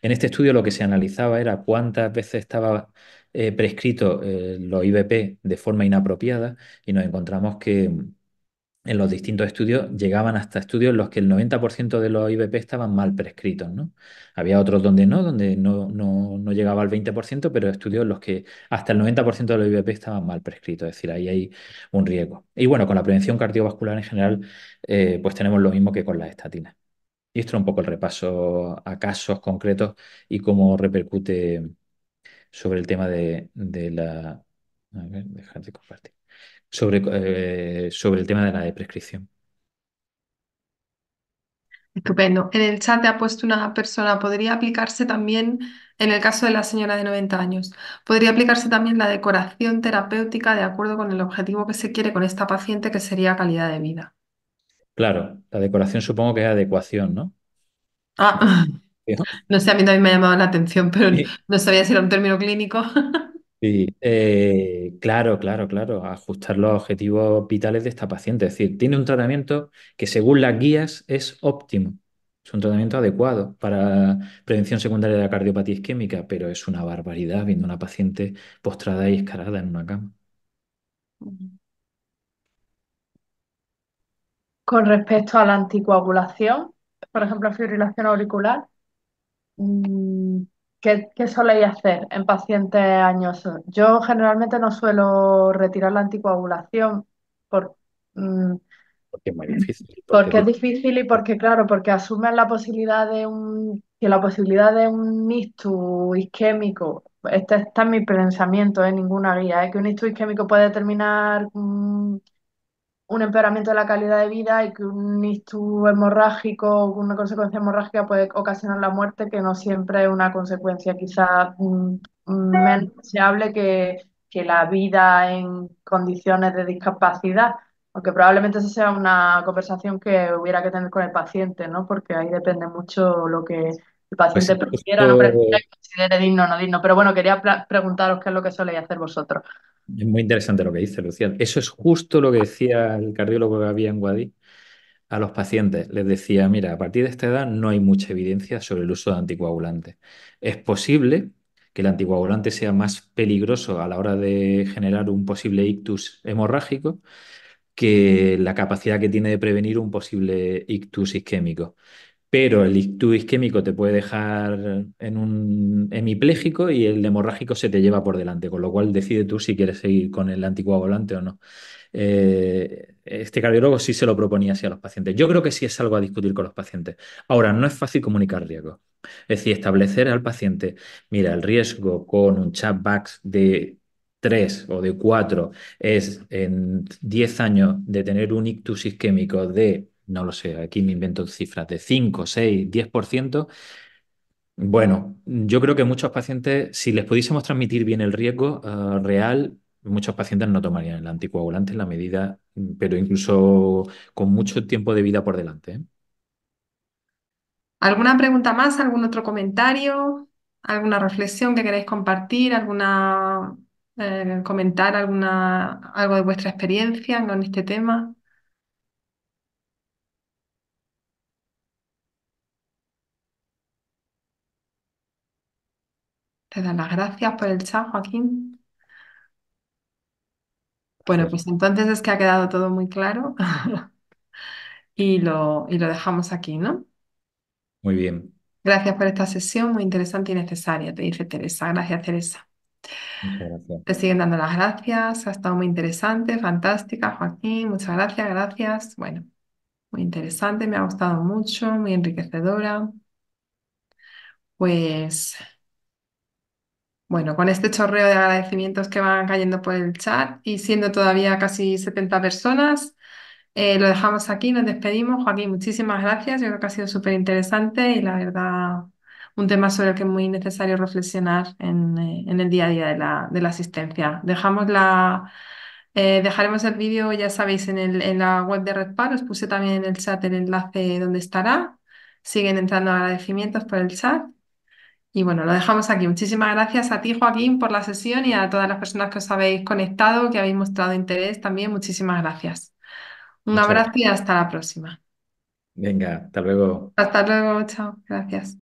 En este estudio lo que se analizaba era cuántas veces estaba eh, prescrito lo eh, los IBP de forma inapropiada y nos encontramos que en los distintos estudios llegaban hasta estudios en los que el 90% de los IBP estaban mal prescritos, ¿no? Había otros donde no, donde no, no, llegaba al 20%, pero estudios en los que hasta el 90% de los IBP estaban mal prescritos, es decir, ahí hay un riesgo. Y bueno, con la prevención cardiovascular en general, eh, pues tenemos lo mismo que con las estatinas. Y esto es un poco el repaso a casos concretos y cómo repercute sobre el tema de, de la... A ver, dejar de compartir sobre, eh, sobre el tema de la de prescripción. Estupendo. En el chat te ha puesto una persona, podría aplicarse también, en el caso de la señora de 90 años, podría aplicarse también la decoración terapéutica de acuerdo con el objetivo que se quiere con esta paciente, que sería calidad de vida. Claro, la decoración supongo que es adecuación, ¿no? Ah, <laughs> no sé, a mí también me ha llamado la atención, pero no sabía si era un término clínico. <laughs> Sí, eh, claro, claro, claro, ajustar los objetivos vitales de esta paciente. Es decir, tiene un tratamiento que según las guías es óptimo, es un tratamiento adecuado para prevención secundaria de la cardiopatía isquémica, pero es una barbaridad viendo una paciente postrada y escarada en una cama. Con respecto a la anticoagulación, por ejemplo, fibrilación auricular, mm, ¿Qué, ¿Qué, soléis hacer en pacientes añosos? Yo generalmente no suelo retirar la anticoagulación por, mm, porque es muy difícil. Porque, es difícil y porque, claro, porque asumen la posibilidad de un que la posibilidad de un isquémico, este está en mi pensamiento, en ¿eh? ninguna guía, Es ¿eh? que un ictus isquémico puede terminar mm, un empeoramiento de la calidad de vida y que un ictus hemorrágico o una consecuencia hemorrágica puede ocasionar la muerte, que no siempre es una consecuencia quizás mm, mm, menos deseable que, la vida en condiciones de discapacidad, aunque probablemente esa sea una conversación que hubiera que tener con el paciente, ¿no? porque ahí depende mucho lo que el paciente pues prefiera, o no prefiera, considere digno o no digno. Pero bueno, quería preguntaros qué es lo que soléis hacer vosotros. Es muy interesante lo que dice Lucía. Eso es justo lo que decía el cardiólogo que había en Guadí a los pacientes. Les decía, mira, a partir de esta edad no hay mucha evidencia sobre el uso de anticoagulantes. Es posible que el anticoagulante sea más peligroso a la hora de generar un posible ictus hemorrágico que la capacidad que tiene de prevenir un posible ictus isquémico pero el ictus isquémico te puede dejar en un hemipléjico y el hemorrágico se te lleva por delante, con lo cual decide tú si quieres seguir con el anticoagulante o no. Eh, este cardiólogo sí se lo proponía así a los pacientes. Yo creo que sí es algo a discutir con los pacientes. Ahora, no es fácil comunicar riesgos. Es decir, establecer al paciente, mira, el riesgo con un chatbox de 3 o de 4 es en 10 años de tener un ictus isquémico de no lo sé, aquí me invento cifras de 5, 6, 10%. Bueno, yo creo que muchos pacientes, si les pudiésemos transmitir bien el riesgo eh, real, muchos pacientes no tomarían el anticoagulante en la medida, pero incluso con mucho tiempo de vida por delante. ¿eh? ¿Alguna pregunta más? ¿Algún otro comentario? ¿Alguna reflexión que queréis compartir? ¿Alguna eh, comentar alguna, algo de vuestra experiencia con este tema? Te dan las gracias por el chat, Joaquín. Bueno, pues, pues entonces es que ha quedado todo muy claro <laughs> y lo, y lo dejamos aquí, ¿no? Muy bien. Gracias por esta sesión, muy interesante y necesaria, te dice Teresa. Gracias, Teresa. Te siguen dando las gracias, ha estado muy interesante, fantástica, Joaquín, muchas gracias, gracias. Bueno, muy interesante, me ha gustado mucho, muy enriquecedora. Pues bueno, con este chorreo de agradecimientos que van cayendo por el chat y siendo todavía casi 70 personas, eh, lo dejamos aquí, nos despedimos. Joaquín, muchísimas gracias. Yo creo que ha sido súper interesante y la verdad un tema sobre el que es muy necesario reflexionar en, eh, el día a día de la, de la asistencia. Dejamos la, eh, dejaremos el vídeo, ya sabéis, en, el, en la web de Redpar. Os puse también en el chat el enlace donde estará. Siguen entrando agradecimientos por el chat y bueno, lo dejamos aquí. Muchísimas gracias a ti, Joaquín, por la sesión y a todas las personas que os habéis conectado, que habéis mostrado interés también. Muchísimas gracias. Un abrazo y hasta la próxima. Venga, hasta luego. Hasta luego, chao. Gracias.